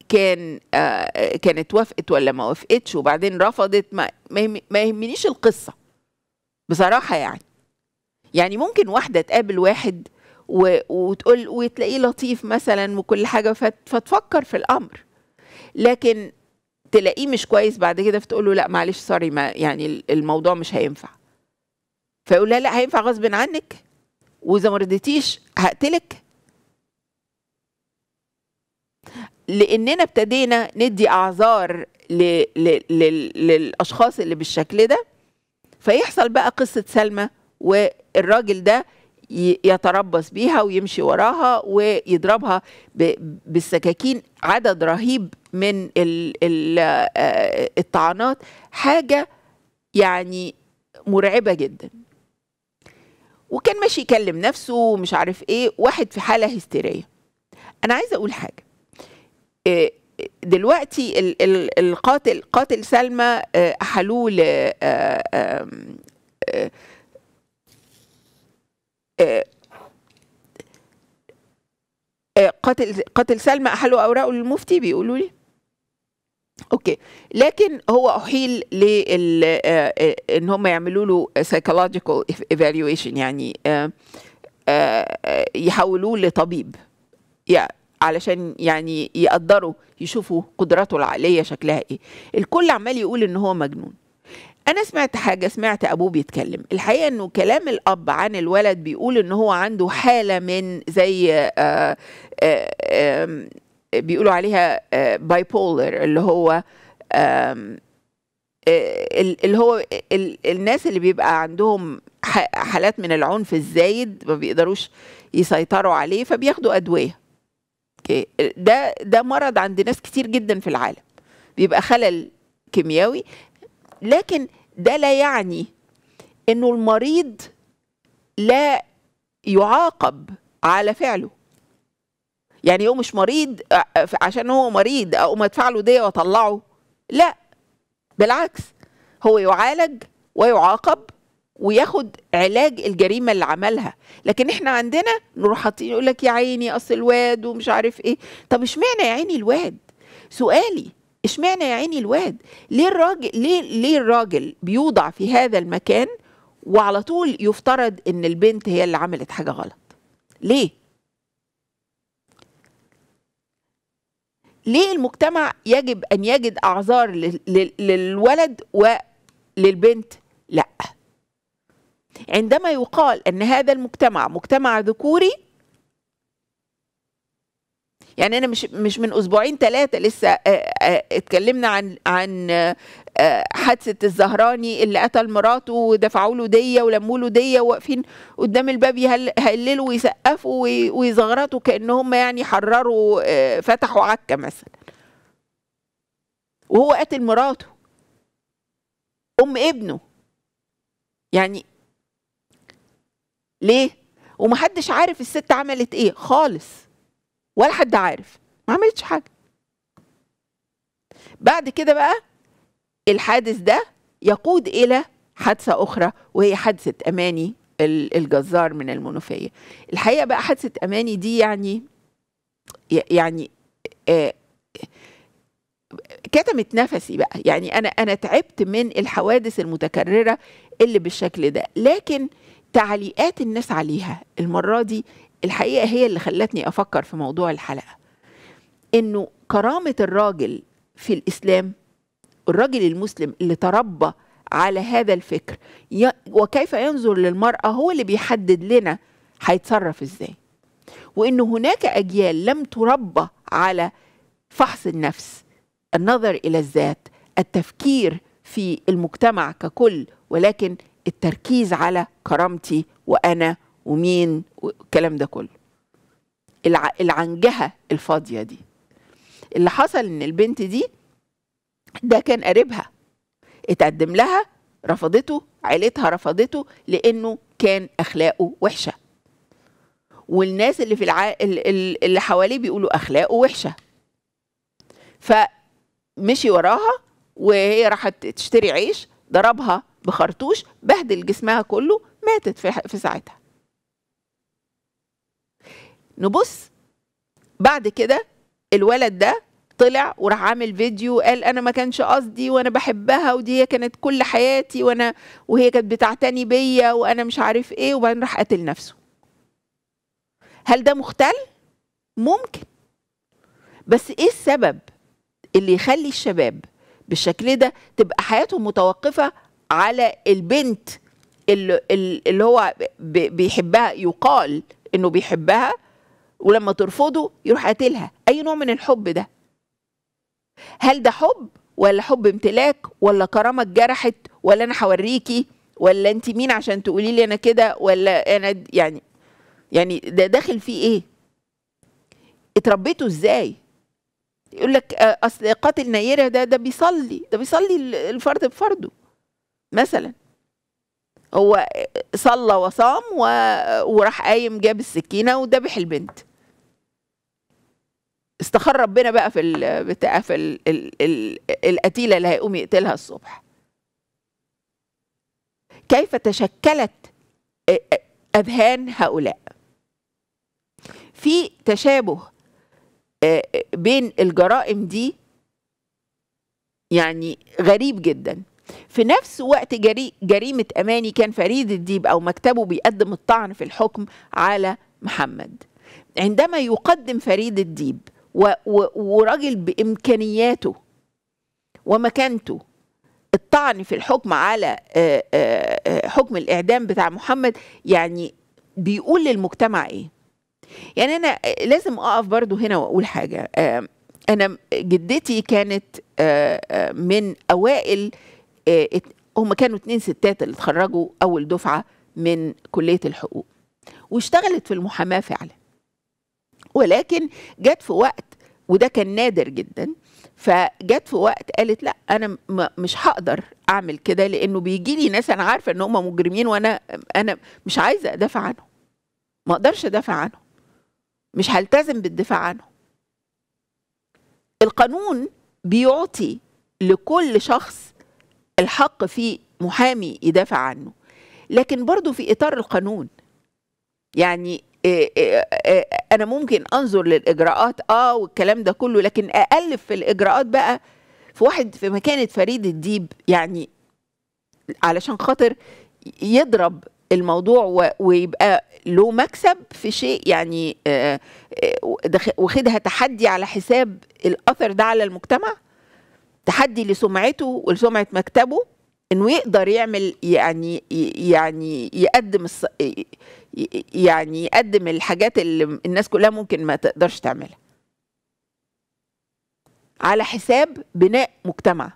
كان آه كانت وافقت ولا ما وافقتش وبعدين رفضت ما, ما يهمنيش القصه بصراحه يعني يعني ممكن واحده تقابل واحد وتقول وتلاقيه لطيف مثلا وكل حاجه فتفكر في الامر لكن تلاقيه مش كويس بعد كده فتقول له لا معلش سوري ما يعني الموضوع مش هينفع فيقول لها لا هينفع غصب عنك واذا ما رضيتيش هقتلك لاننا ابتدينا ندي اعذار ل... ل... ل... للاشخاص اللي بالشكل ده فيحصل بقى قصه سلمى والراجل ده يتربص بيها ويمشي وراها ويضربها بالسكاكين عدد رهيب من الطعنات آه، حاجه يعني مرعبه جدا وكان ماشي يكلم نفسه ومش عارف ايه واحد في حاله هستيريه انا عايزه اقول حاجه آه، دلوقتي القاتل قاتل سلمى آه، احلوه ل آه، قاتل قاتل سلمى احلوا اوراقه للمفتي بيقولوا لي اوكي لكن هو احيل ل ان هم يعملوا له سايكولوجيكال ايفالويشن يعني يحولوه لطبيب يا علشان يعني يقدروا يشوفوا قدراته العقلية شكلها إيه الكل عمال يقول إن هو مجنون أنا سمعت حاجة سمعت أبوه بيتكلم الحقيقة إنه كلام الأب عن الولد بيقول إن هو عنده حالة من زي آآ آه، آآ آه، بيقولوا عليها باي آه، بولر اللي هو اللي هو الناس اللي بيبقى عندهم حالات من العنف الزايد ما بيقدروش يسيطروا عليه فبياخدوا أدوية ده ده مرض عند ناس كتير جدا في العالم بيبقى خلل كيميائي لكن ده لا يعني انه المريض لا يعاقب على فعله يعني هو مش مريض عشان هو مريض او ما له ديه واطلعه لا بالعكس هو يعالج ويعاقب وياخد علاج الجريمه اللي عملها لكن احنا عندنا نروح حاطين يقول لك يا عيني اصل الواد ومش عارف ايه طب اشمعنى يا عيني الواد سؤالي اشمعنى يا عيني الواد ليه الراجل ليه ليه الراجل بيوضع في هذا المكان وعلى طول يفترض ان البنت هي اللي عملت حاجه غلط ليه ليه المجتمع يجب ان يجد اعذار للولد وللبنت لا عندما يقال ان هذا المجتمع مجتمع ذكوري يعني انا مش مش من اسبوعين ثلاثه لسه آه، آه، اتكلمنا عن عن آه، حادثه الزهراني اللي قتل مراته ودفعوا له ديه ولموا له ديه واقفين قدام الباب يهللوا ويسقفوا ويزغرطوا كانهم يعني حرروا فتحوا عكا مثلا وهو قتل مراته ام ابنه يعني ليه ومحدش عارف الست عملت ايه خالص ولا حد عارف ما عملتش حاجه بعد كده بقى الحادث ده يقود الى حادثه اخرى وهي حادثه اماني الجزار من المنوفيه الحقيقه بقى حادثه اماني دي يعني يعني آه، كتمت نفسي بقى يعني انا انا تعبت من الحوادث المتكرره اللي بالشكل ده لكن تعليقات الناس عليها المرة دي الحقيقة هي اللي خلتني أفكر في موضوع الحلقة إنه كرامة الراجل في الإسلام الراجل المسلم اللي تربى على هذا الفكر وكيف ينظر للمرأة هو اللي بيحدد لنا هيتصرف إزاي وإن هناك أجيال لم تربى على فحص النفس النظر إلى الذات التفكير في المجتمع ككل ولكن التركيز على كرامتي وانا ومين والكلام ده كله العنجهه الفاضيه دي اللي حصل ان البنت دي ده كان قريبها اتقدم لها رفضته عيلتها رفضته لانه كان اخلاقه وحشه والناس اللي في الع... اللي حواليه بيقولوا اخلاقه وحشه فمشي وراها وهي راحت تشتري عيش ضربها بخرطوش بهدل جسمها كله ماتت في ساعتها نبص بعد كده الولد ده طلع وراح عامل فيديو قال انا ما كانش قصدي وانا بحبها ودي هي كانت كل حياتي وانا وهي كانت بتعتني بيا وانا مش عارف ايه وبعدين راح قتل نفسه هل ده مختل ممكن بس ايه السبب اللي يخلي الشباب بالشكل ده تبقى حياتهم متوقفه على البنت اللي, اللي هو بيحبها يقال انه بيحبها ولما ترفضه يروح قاتلها اي نوع من الحب ده هل ده حب ولا حب امتلاك ولا كرامه اتجرحت ولا انا هوريكي ولا انت مين عشان تقولي لي انا كده ولا انا يعني يعني ده داخل فيه ايه اتربيته ازاي يقول لك آه، اصل قاتل نيره ده ده بيصلي ده بيصلي الفرد بفرده مثلا هو صلى وصام و... وراح قايم جاب السكينه وذبح البنت استخر ربنا بقى في ال... بتاع في ال... ال... ال... القتيله اللي هيقوم يقتلها الصبح كيف تشكلت اذهان هؤلاء في تشابه بين الجرائم دي يعني غريب جدا في نفس وقت جري جريمة أماني كان فريد الديب أو مكتبه بيقدم الطعن في الحكم على محمد عندما يقدم فريد الديب و... و... وراجل بإمكانياته ومكانته الطعن في الحكم على آه، آه، آه، حكم الإعدام بتاع محمد يعني بيقول للمجتمع إيه يعني أنا لازم أقف برضو هنا وأقول حاجة أنا جدتي كانت من أوائل آه، هم كانوا اتنين ستات اللي اتخرجوا اول دفعه من كليه الحقوق واشتغلت في المحاماه فعلا ولكن جت في وقت وده كان نادر جدا فجت في وقت قالت لا انا مش هقدر اعمل كده لانه بيجي لي ناس انا عارفه ان هم مجرمين وانا انا مش عايزه ادافع عنهم ما اقدرش ادافع عنهم مش هلتزم بالدفاع عنهم القانون بيعطي لكل شخص الحق في محامي يدافع عنه لكن برضو في إطار القانون يعني آه، آه، آه، أنا ممكن أنظر للإجراءات آه والكلام ده كله لكن أألف في الإجراءات بقى في واحد في مكانة فريد الديب يعني علشان خاطر يضرب الموضوع ويبقى له مكسب في شيء يعني واخدها تحدي على حساب الأثر ده على المجتمع تحدي لسمعته ولسمعه مكتبه انه يقدر يعمل يعني يعني يقدم الص... يعني يقدم الحاجات اللي الناس كلها ممكن ما تقدرش تعملها على حساب بناء مجتمع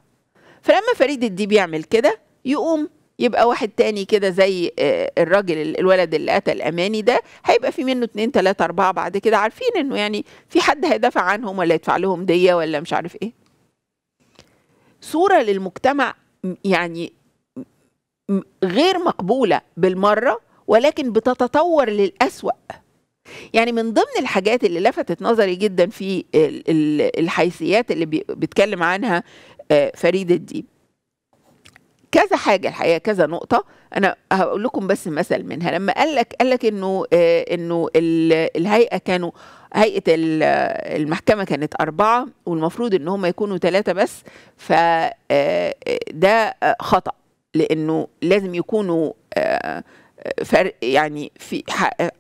فلما فريد الدي يعمل كده يقوم يبقى واحد تاني كده زي آه، الراجل الولد اللي قتل اماني ده هيبقى في منه اتنين تلاته اربعه بعد كده عارفين انه يعني في حد هيدافع عنهم ولا يدفع لهم ديه ولا مش عارف ايه صوره للمجتمع يعني غير مقبوله بالمره ولكن بتتطور للاسوا يعني من ضمن الحاجات اللي لفتت نظري جدا في الحيثيات اللي بيتكلم عنها آه، فريد الديب كذا حاجه الحقيقه كذا نقطه انا هقول لكم بس مثل منها لما قال لك قال لك انه آه، انه الهيئه كانوا هيئه المحكمه كانت اربعه والمفروض ان هم يكونوا ثلاثه بس فده آه، خطا لانه لازم يكونوا آه، آه، فرق يعني في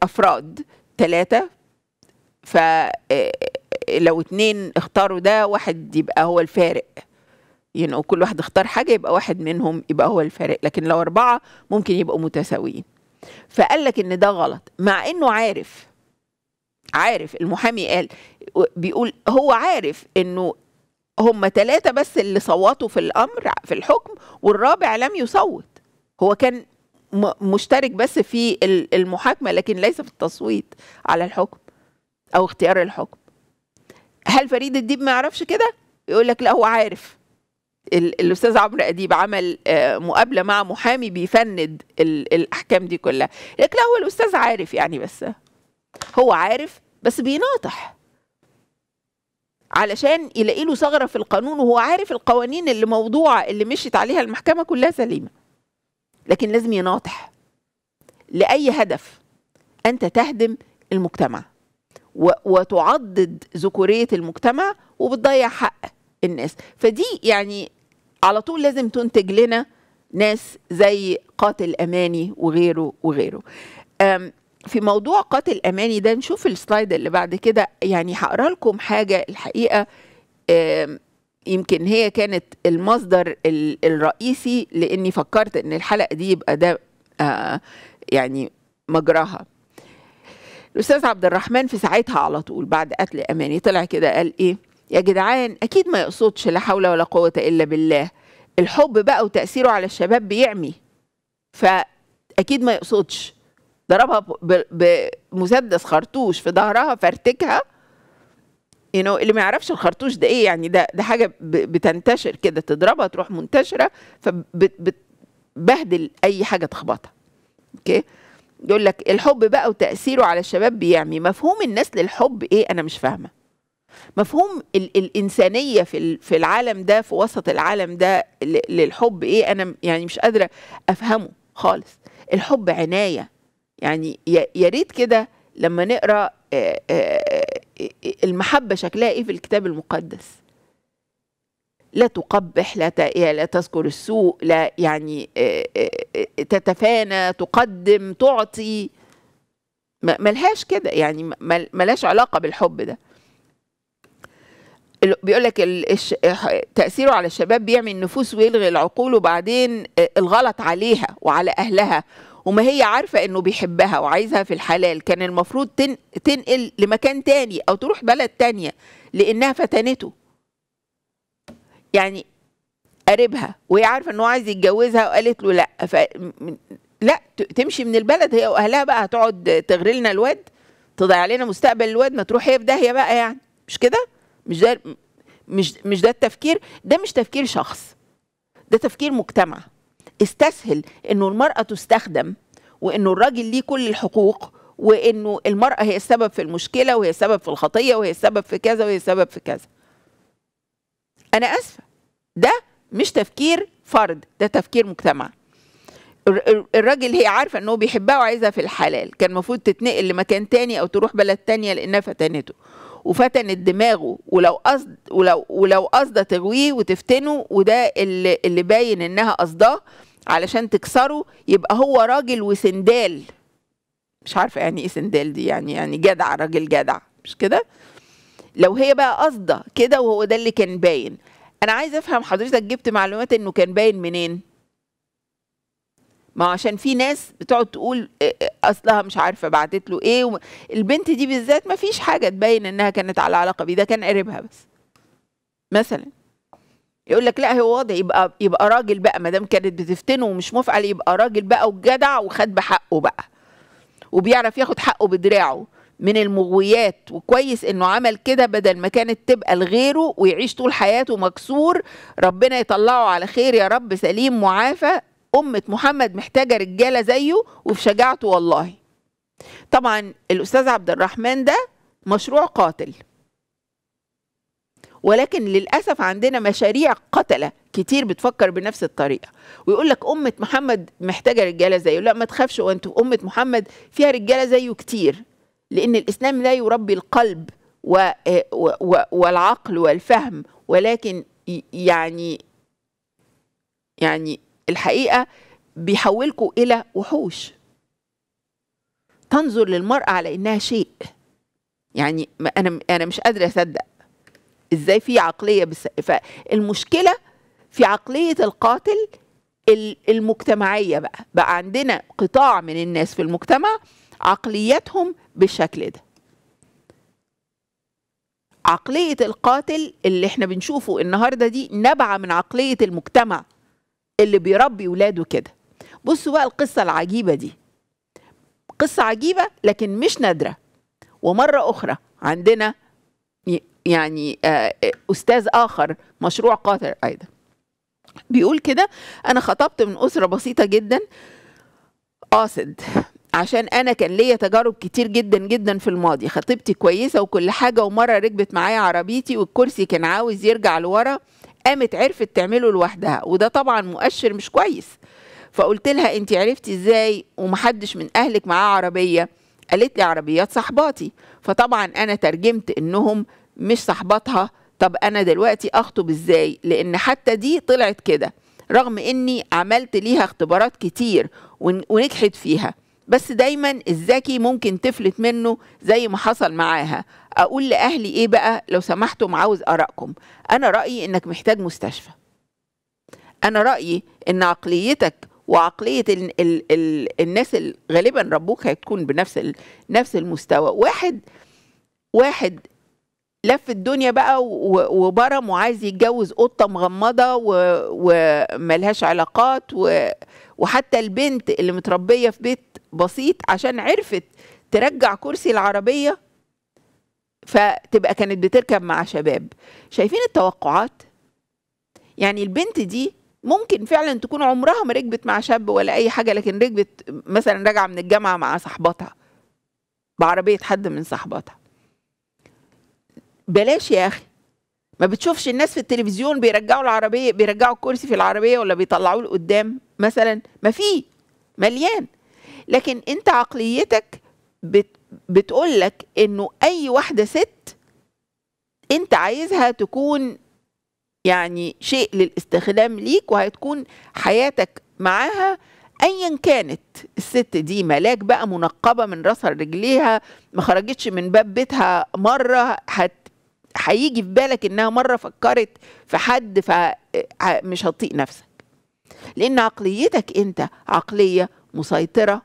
افراد ثلاثه فلو اتنين اختاروا ده واحد يبقى هو الفارق يعني كل واحد اختار حاجه يبقى واحد منهم يبقى هو الفارق لكن لو اربعه ممكن يبقوا متساويين فقال لك ان ده غلط مع انه عارف عارف المحامي قال بيقول هو عارف انه هم ثلاثة بس اللي صوتوا في الأمر في الحكم والرابع لم يصوت هو كان مشترك بس في المحاكمة لكن ليس في التصويت على الحكم أو اختيار الحكم هل فريد الديب ما يعرفش كده؟ يقول لك لا هو عارف الاستاذ عمرو اديب عمل آه، مقابله مع محامي بيفند الاحكام دي كلها لك لا هو الاستاذ عارف يعني بس هو عارف بس بيناطح علشان يلاقي له ثغره في القانون وهو عارف القوانين اللي موضوعه اللي مشيت عليها المحكمه كلها سليمه لكن لازم يناطح لاي هدف انت تهدم المجتمع وتعضد ذكوريه المجتمع وبتضيع حق الناس فدي يعني على طول لازم تنتج لنا ناس زي قاتل اماني وغيره وغيره في موضوع قاتل اماني ده نشوف السلايد اللي بعد كده يعني هقرا لكم حاجه الحقيقه يمكن هي كانت المصدر الرئيسي لاني فكرت ان الحلقه دي يبقى ده آه، يعني مجراها الاستاذ عبد الرحمن في ساعتها على طول بعد قتل اماني طلع كده قال ايه يا جدعان اكيد ما يقصدش لا حول ولا قوه الا بالله الحب بقى وتاثيره على الشباب بيعمي فاكيد ما يقصدش ضربها بمسدس خرطوش في ظهرها فرتكها you know اللي ما يعرفش الخرطوش ده ايه يعني ده ده حاجه بتنتشر كده تضربها تروح منتشره فبتبهدل اي حاجه تخبطها اوكي okay. يقول لك الحب بقى وتاثيره على الشباب بيعمي مفهوم الناس للحب ايه انا مش فاهمه مفهوم ال الانسانيه في في العالم ده في وسط العالم ده للحب ايه انا يعني مش قادره افهمه خالص الحب عنايه يعني يا ريت كده لما نقرا آه، آه، آه، المحبه شكلها ايه في الكتاب المقدس لا تقبح لا لا تذكر السوء لا يعني تتفانى تقدم تعطي ملهاش كده يعني ملهاش علاقه بالحب ده بيقول لك تاثيره على الشباب بيعمي النفوس ويلغي العقول وبعدين الغلط عليها وعلى اهلها وما هي عارفه انه بيحبها وعايزها في الحلال كان المفروض تنقل لمكان تاني او تروح بلد تانيه لانها فتنته يعني قريبها وهي عارفه انه عايز يتجوزها وقالت له لا ف... لا تمشي من البلد هي واهلها بقى هتقعد تغري لنا الواد تضيع علينا مستقبل الواد ما تروح هي في داهيه بقى يعني مش كده مش ده مش مش ده التفكير ده مش تفكير شخص ده تفكير مجتمع استسهل انه المراه تستخدم وانه الراجل ليه كل الحقوق وانه المراه هي السبب في المشكله وهي السبب في الخطيه وهي السبب في كذا وهي السبب في كذا انا اسفه ده مش تفكير فرد ده تفكير مجتمع الراجل هي عارفه انه بيحبها وعايزها في الحلال كان المفروض تتنقل لمكان تاني او تروح بلد تانية لانها فتنته وفتنت دماغه ولو قصد ولو ولو قصده تغويه وتفتنه وده اللي, اللي باين انها قصداه علشان تكسره يبقى هو راجل وسندال مش عارفه يعني ايه سندال دي يعني يعني جدع راجل جدع مش كده لو هي بقى قصده كده وهو ده اللي كان باين انا عايز افهم حضرتك جبت معلومات انه كان باين منين ما عشان في ناس بتقعد تقول آه، آه، اصلها مش عارفه بعتت له ايه البنت دي بالذات ما فيش حاجه تبين انها كانت على علاقه بيه ده كان قريبها بس مثلا يقول لك لا هو واضح يبقى يبقى راجل بقى ما دام كانت بتفتنه ومش مفعل يبقى راجل بقى وجدع وخد بحقه بقى وبيعرف ياخد حقه بدراعه من المغويات وكويس انه عمل كده بدل ما كانت تبقى لغيره ويعيش طول حياته مكسور ربنا يطلعه على خير يا رب سليم معافى أمة محمد محتاجة رجالة زيه وفي شجاعته والله طبعا الأستاذ عبد الرحمن ده مشروع قاتل ولكن للأسف عندنا مشاريع قتلة كتير بتفكر بنفس الطريقة ويقول لك أمة محمد محتاجة رجالة زيه لا ما تخافش وانت أمة محمد فيها رجالة زيه كتير لأن الإسلام لا يربي القلب و... و... و... والعقل والفهم ولكن يعني يعني الحقيقة بيحولكوا إلى وحوش تنظر للمرأة على إنها شيء يعني أنا أنا مش قادرة أصدق ازاي في عقليه بس فالمشكله في عقليه القاتل المجتمعيه بقى بقى عندنا قطاع من الناس في المجتمع عقليتهم بالشكل ده عقليه القاتل اللي احنا بنشوفه النهارده دي نابعه من عقليه المجتمع اللي بيربي ولاده كده بصوا بقى القصه العجيبه دي قصه عجيبه لكن مش نادره ومره اخرى عندنا يعني آه، آه، أستاذ آخر مشروع قاتل أيضا بيقول كده أنا خطبت من أسرة بسيطة جدا قاصد عشان انا كان ليا تجارب كتير جدا جدا في الماضي خطيبتي كويسه وكل حاجه ومره ركبت معايا عربيتي والكرسي كان عاوز يرجع لورا قامت عرفت تعمله لوحدها وده طبعا مؤشر مش كويس فقلت لها انت عرفتي ازاي ومحدش من اهلك معاه عربيه قالت لي عربيات صحباتي فطبعا انا ترجمت انهم مش صاحبتها طب انا دلوقتي اخطب ازاي لان حتى دي طلعت كده رغم اني عملت ليها اختبارات كتير ونجحت فيها بس دايما الذكي ممكن تفلت منه زي ما حصل معاها اقول لاهلي ايه بقى لو سمحتم عاوز ارائكم انا رايي انك محتاج مستشفى انا رايي ان عقليتك وعقليه الـ الـ الـ الناس اللي غالبا ربوك هتكون بنفس نفس المستوى واحد واحد لف الدنيا بقى وبرم وعايز يتجوز قطه مغمضه وملهاش علاقات و... وحتى البنت اللي متربيه في بيت بسيط عشان عرفت ترجع كرسي العربيه فتبقى كانت بتركب مع شباب شايفين التوقعات يعني البنت دي ممكن فعلا تكون عمرها ما ركبت مع شاب ولا اي حاجه لكن ركبت مثلا راجعه من الجامعه مع صاحبتها بعربيه حد من صاحبتها بلاش يا اخي ما بتشوفش الناس في التلفزيون بيرجعوا العربيه بيرجعوا الكرسي في العربيه ولا بيطلعوه لقدام مثلا ما في مليان لكن انت عقليتك بت بتقول لك انه اي واحده ست انت عايزها تكون يعني شيء للاستخدام ليك وهتكون حياتك معاها ايا كانت الست دي ملاك بقى منقبه من راسها لرجليها ما خرجتش من باب بيتها مره هت هيجي في بالك انها مره فكرت في حد فمش هتطيق نفسك لان عقليتك انت عقليه مسيطره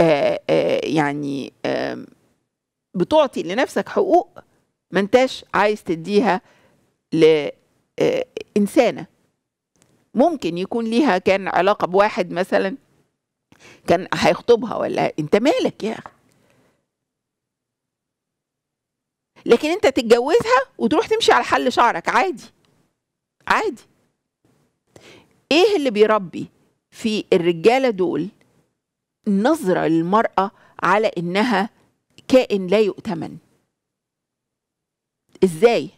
آآ آآ يعني آآ آمم، بتعطي لنفسك حقوق ما انتش عايز تديها لإنسانة ممكن يكون ليها كان علاقة بواحد مثلا كان هيخطبها ولا إيه؟ انت مالك يا أخي يعني؟ لكن انت تتجوزها وتروح تمشي على حل شعرك عادي عادي ايه اللي بيربي في الرجاله دول نظره للمراه على انها كائن لا يؤتمن ازاي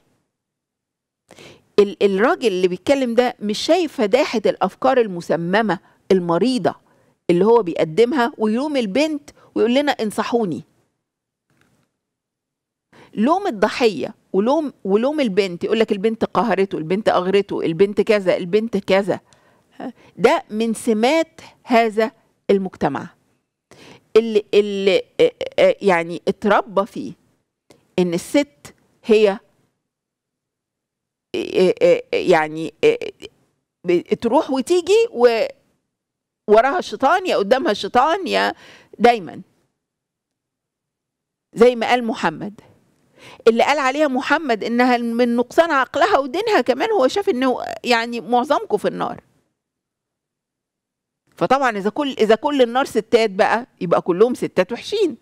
الراجل اللي بيتكلم ده مش شايف فداحه الافكار المسممه المريضه اللي هو بيقدمها ويلوم البنت ويقول لنا انصحوني لوم الضحيه ولوم ولوم البنت يقول لك البنت قهرته البنت اغرته البنت كذا البنت كذا ده من سمات هذا المجتمع اللي, اللي يعني اتربى فيه ان الست هي يعني تروح وتيجي وراها الشيطان يا قدامها الشيطان يا دايما زي ما قال محمد اللي قال عليها محمد انها من نقصان عقلها ودينها كمان هو شاف انه يعني معظمكم في النار فطبعا اذا كل اذا كل النار ستات بقى يبقى كلهم ستات وحشين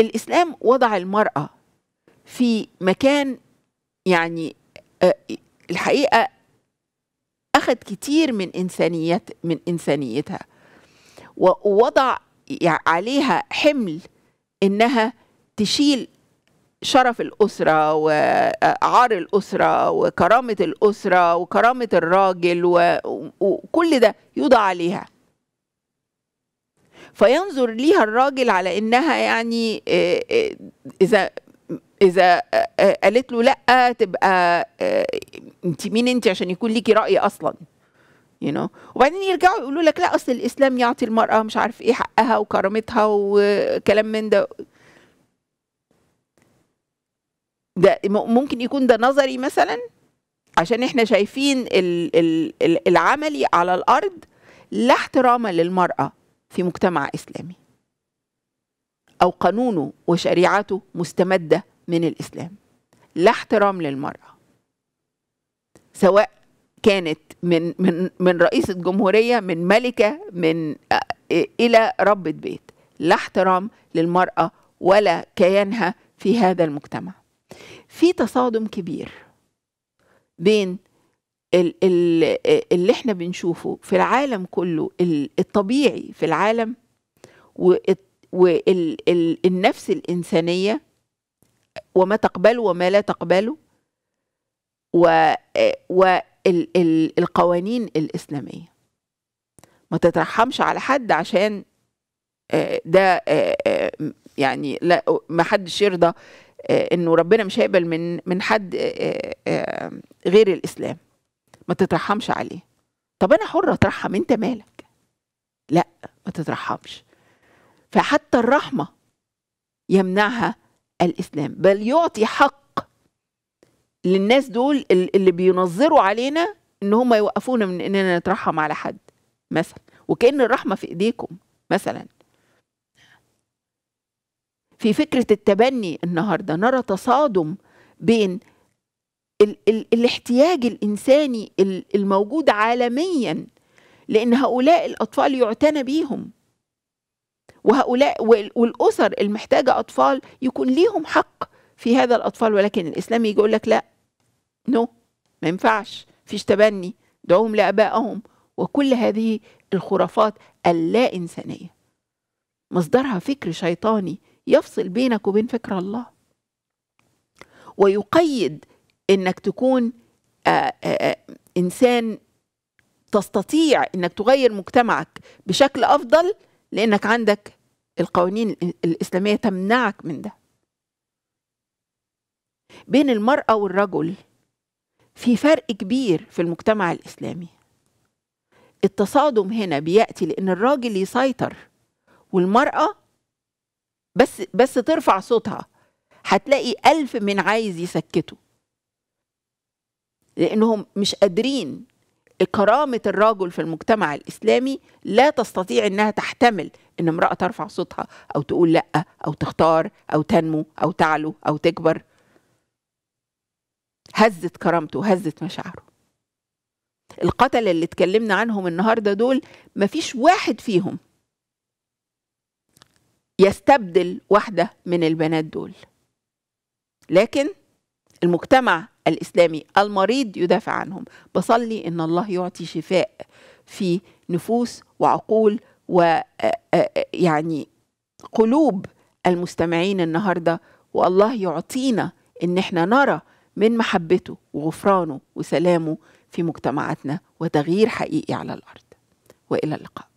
الاسلام وضع المراه في مكان يعني آه، الحقيقه اخذ كتير من انسانيه من انسانيتها ووضع عليها حمل انها تشيل شرف الأسرة وعار الأسرة وكرامة الأسرة وكرامة الراجل وكل ده يوضع عليها فينظر ليها الراجل على إنها يعني إذا إذا قالت له لأ تبقى أنت مين أنت عشان يكون ليكي رأي أصلاً يو you know. وبعدين يرجعوا يقولوا لك لا اصل الاسلام يعطي المراه مش عارف ايه حقها وكرامتها وكلام من ده ده ممكن يكون ده نظري مثلا عشان احنا شايفين العملي على الارض لا احتراما للمراه في مجتمع اسلامي او قانونه وشريعته مستمده من الاسلام لا احترام للمراه سواء كانت من من من رئيسة جمهورية من ملكة من آه، إلى ربة بيت لا احترام للمرأة ولا كيانها في هذا المجتمع في تصادم كبير بين اللي احنا بنشوفه في العالم كله الطبيعي في العالم والنفس الإنسانية وما تقبله وما لا تقبله و آه، ال ال القوانين الإسلامية ما تترحمش على حد عشان آه، ده آه، آه، يعني لا ما حدش يرضى انه ربنا مش هيقبل من من حد غير الاسلام ما تترحمش عليه طب انا حره اترحم انت مالك لا ما تترحمش فحتى الرحمه يمنعها الاسلام بل يعطي حق للناس دول اللي بينظروا علينا ان هم يوقفونا من اننا نترحم على حد مثلا وكان الرحمه في ايديكم مثلا في فكره التبني النهارده نرى تصادم بين ال- ال- الاحتياج الانساني الموجود عالميا لان هؤلاء الاطفال يعتنى بيهم وهؤلاء والاسر المحتاجه اطفال يكون ليهم حق في هذا الاطفال ولكن الاسلام يجي يقول لك لا نو no. ما ينفعش فيش تبني دعوهم لآبائهم وكل هذه الخرافات اللا إنسانية مصدرها فكر شيطاني يفصل بينك وبين فكر الله ويقيد انك تكون آآ آه، آآ آه، آه، انسان تستطيع انك تغير مجتمعك بشكل افضل لانك عندك القوانين الاسلاميه تمنعك من ده بين المراه والرجل في فرق كبير في المجتمع الإسلامي التصادم هنا بيأتي لأن الراجل يسيطر والمرأة بس بس ترفع صوتها هتلاقي ألف من عايز يسكته لأنهم مش قادرين كرامة الرجل في المجتمع الإسلامي لا تستطيع أنها تحتمل أن امرأة ترفع صوتها أو تقول لأ أو تختار أو تنمو أو تعلو أو تكبر هزت كرامته وهزت مشاعره القتلة اللي اتكلمنا عنهم النهاردة دول مفيش واحد فيهم يستبدل واحدة من البنات دول لكن المجتمع الإسلامي المريض يدافع عنهم بصلي إن الله يعطي شفاء في نفوس وعقول و آه، آه، آه، يعني قلوب المستمعين النهارده والله يعطينا ان احنا نرى من محبته وغفرانه وسلامه في مجتمعاتنا وتغيير حقيقي على الارض والى اللقاء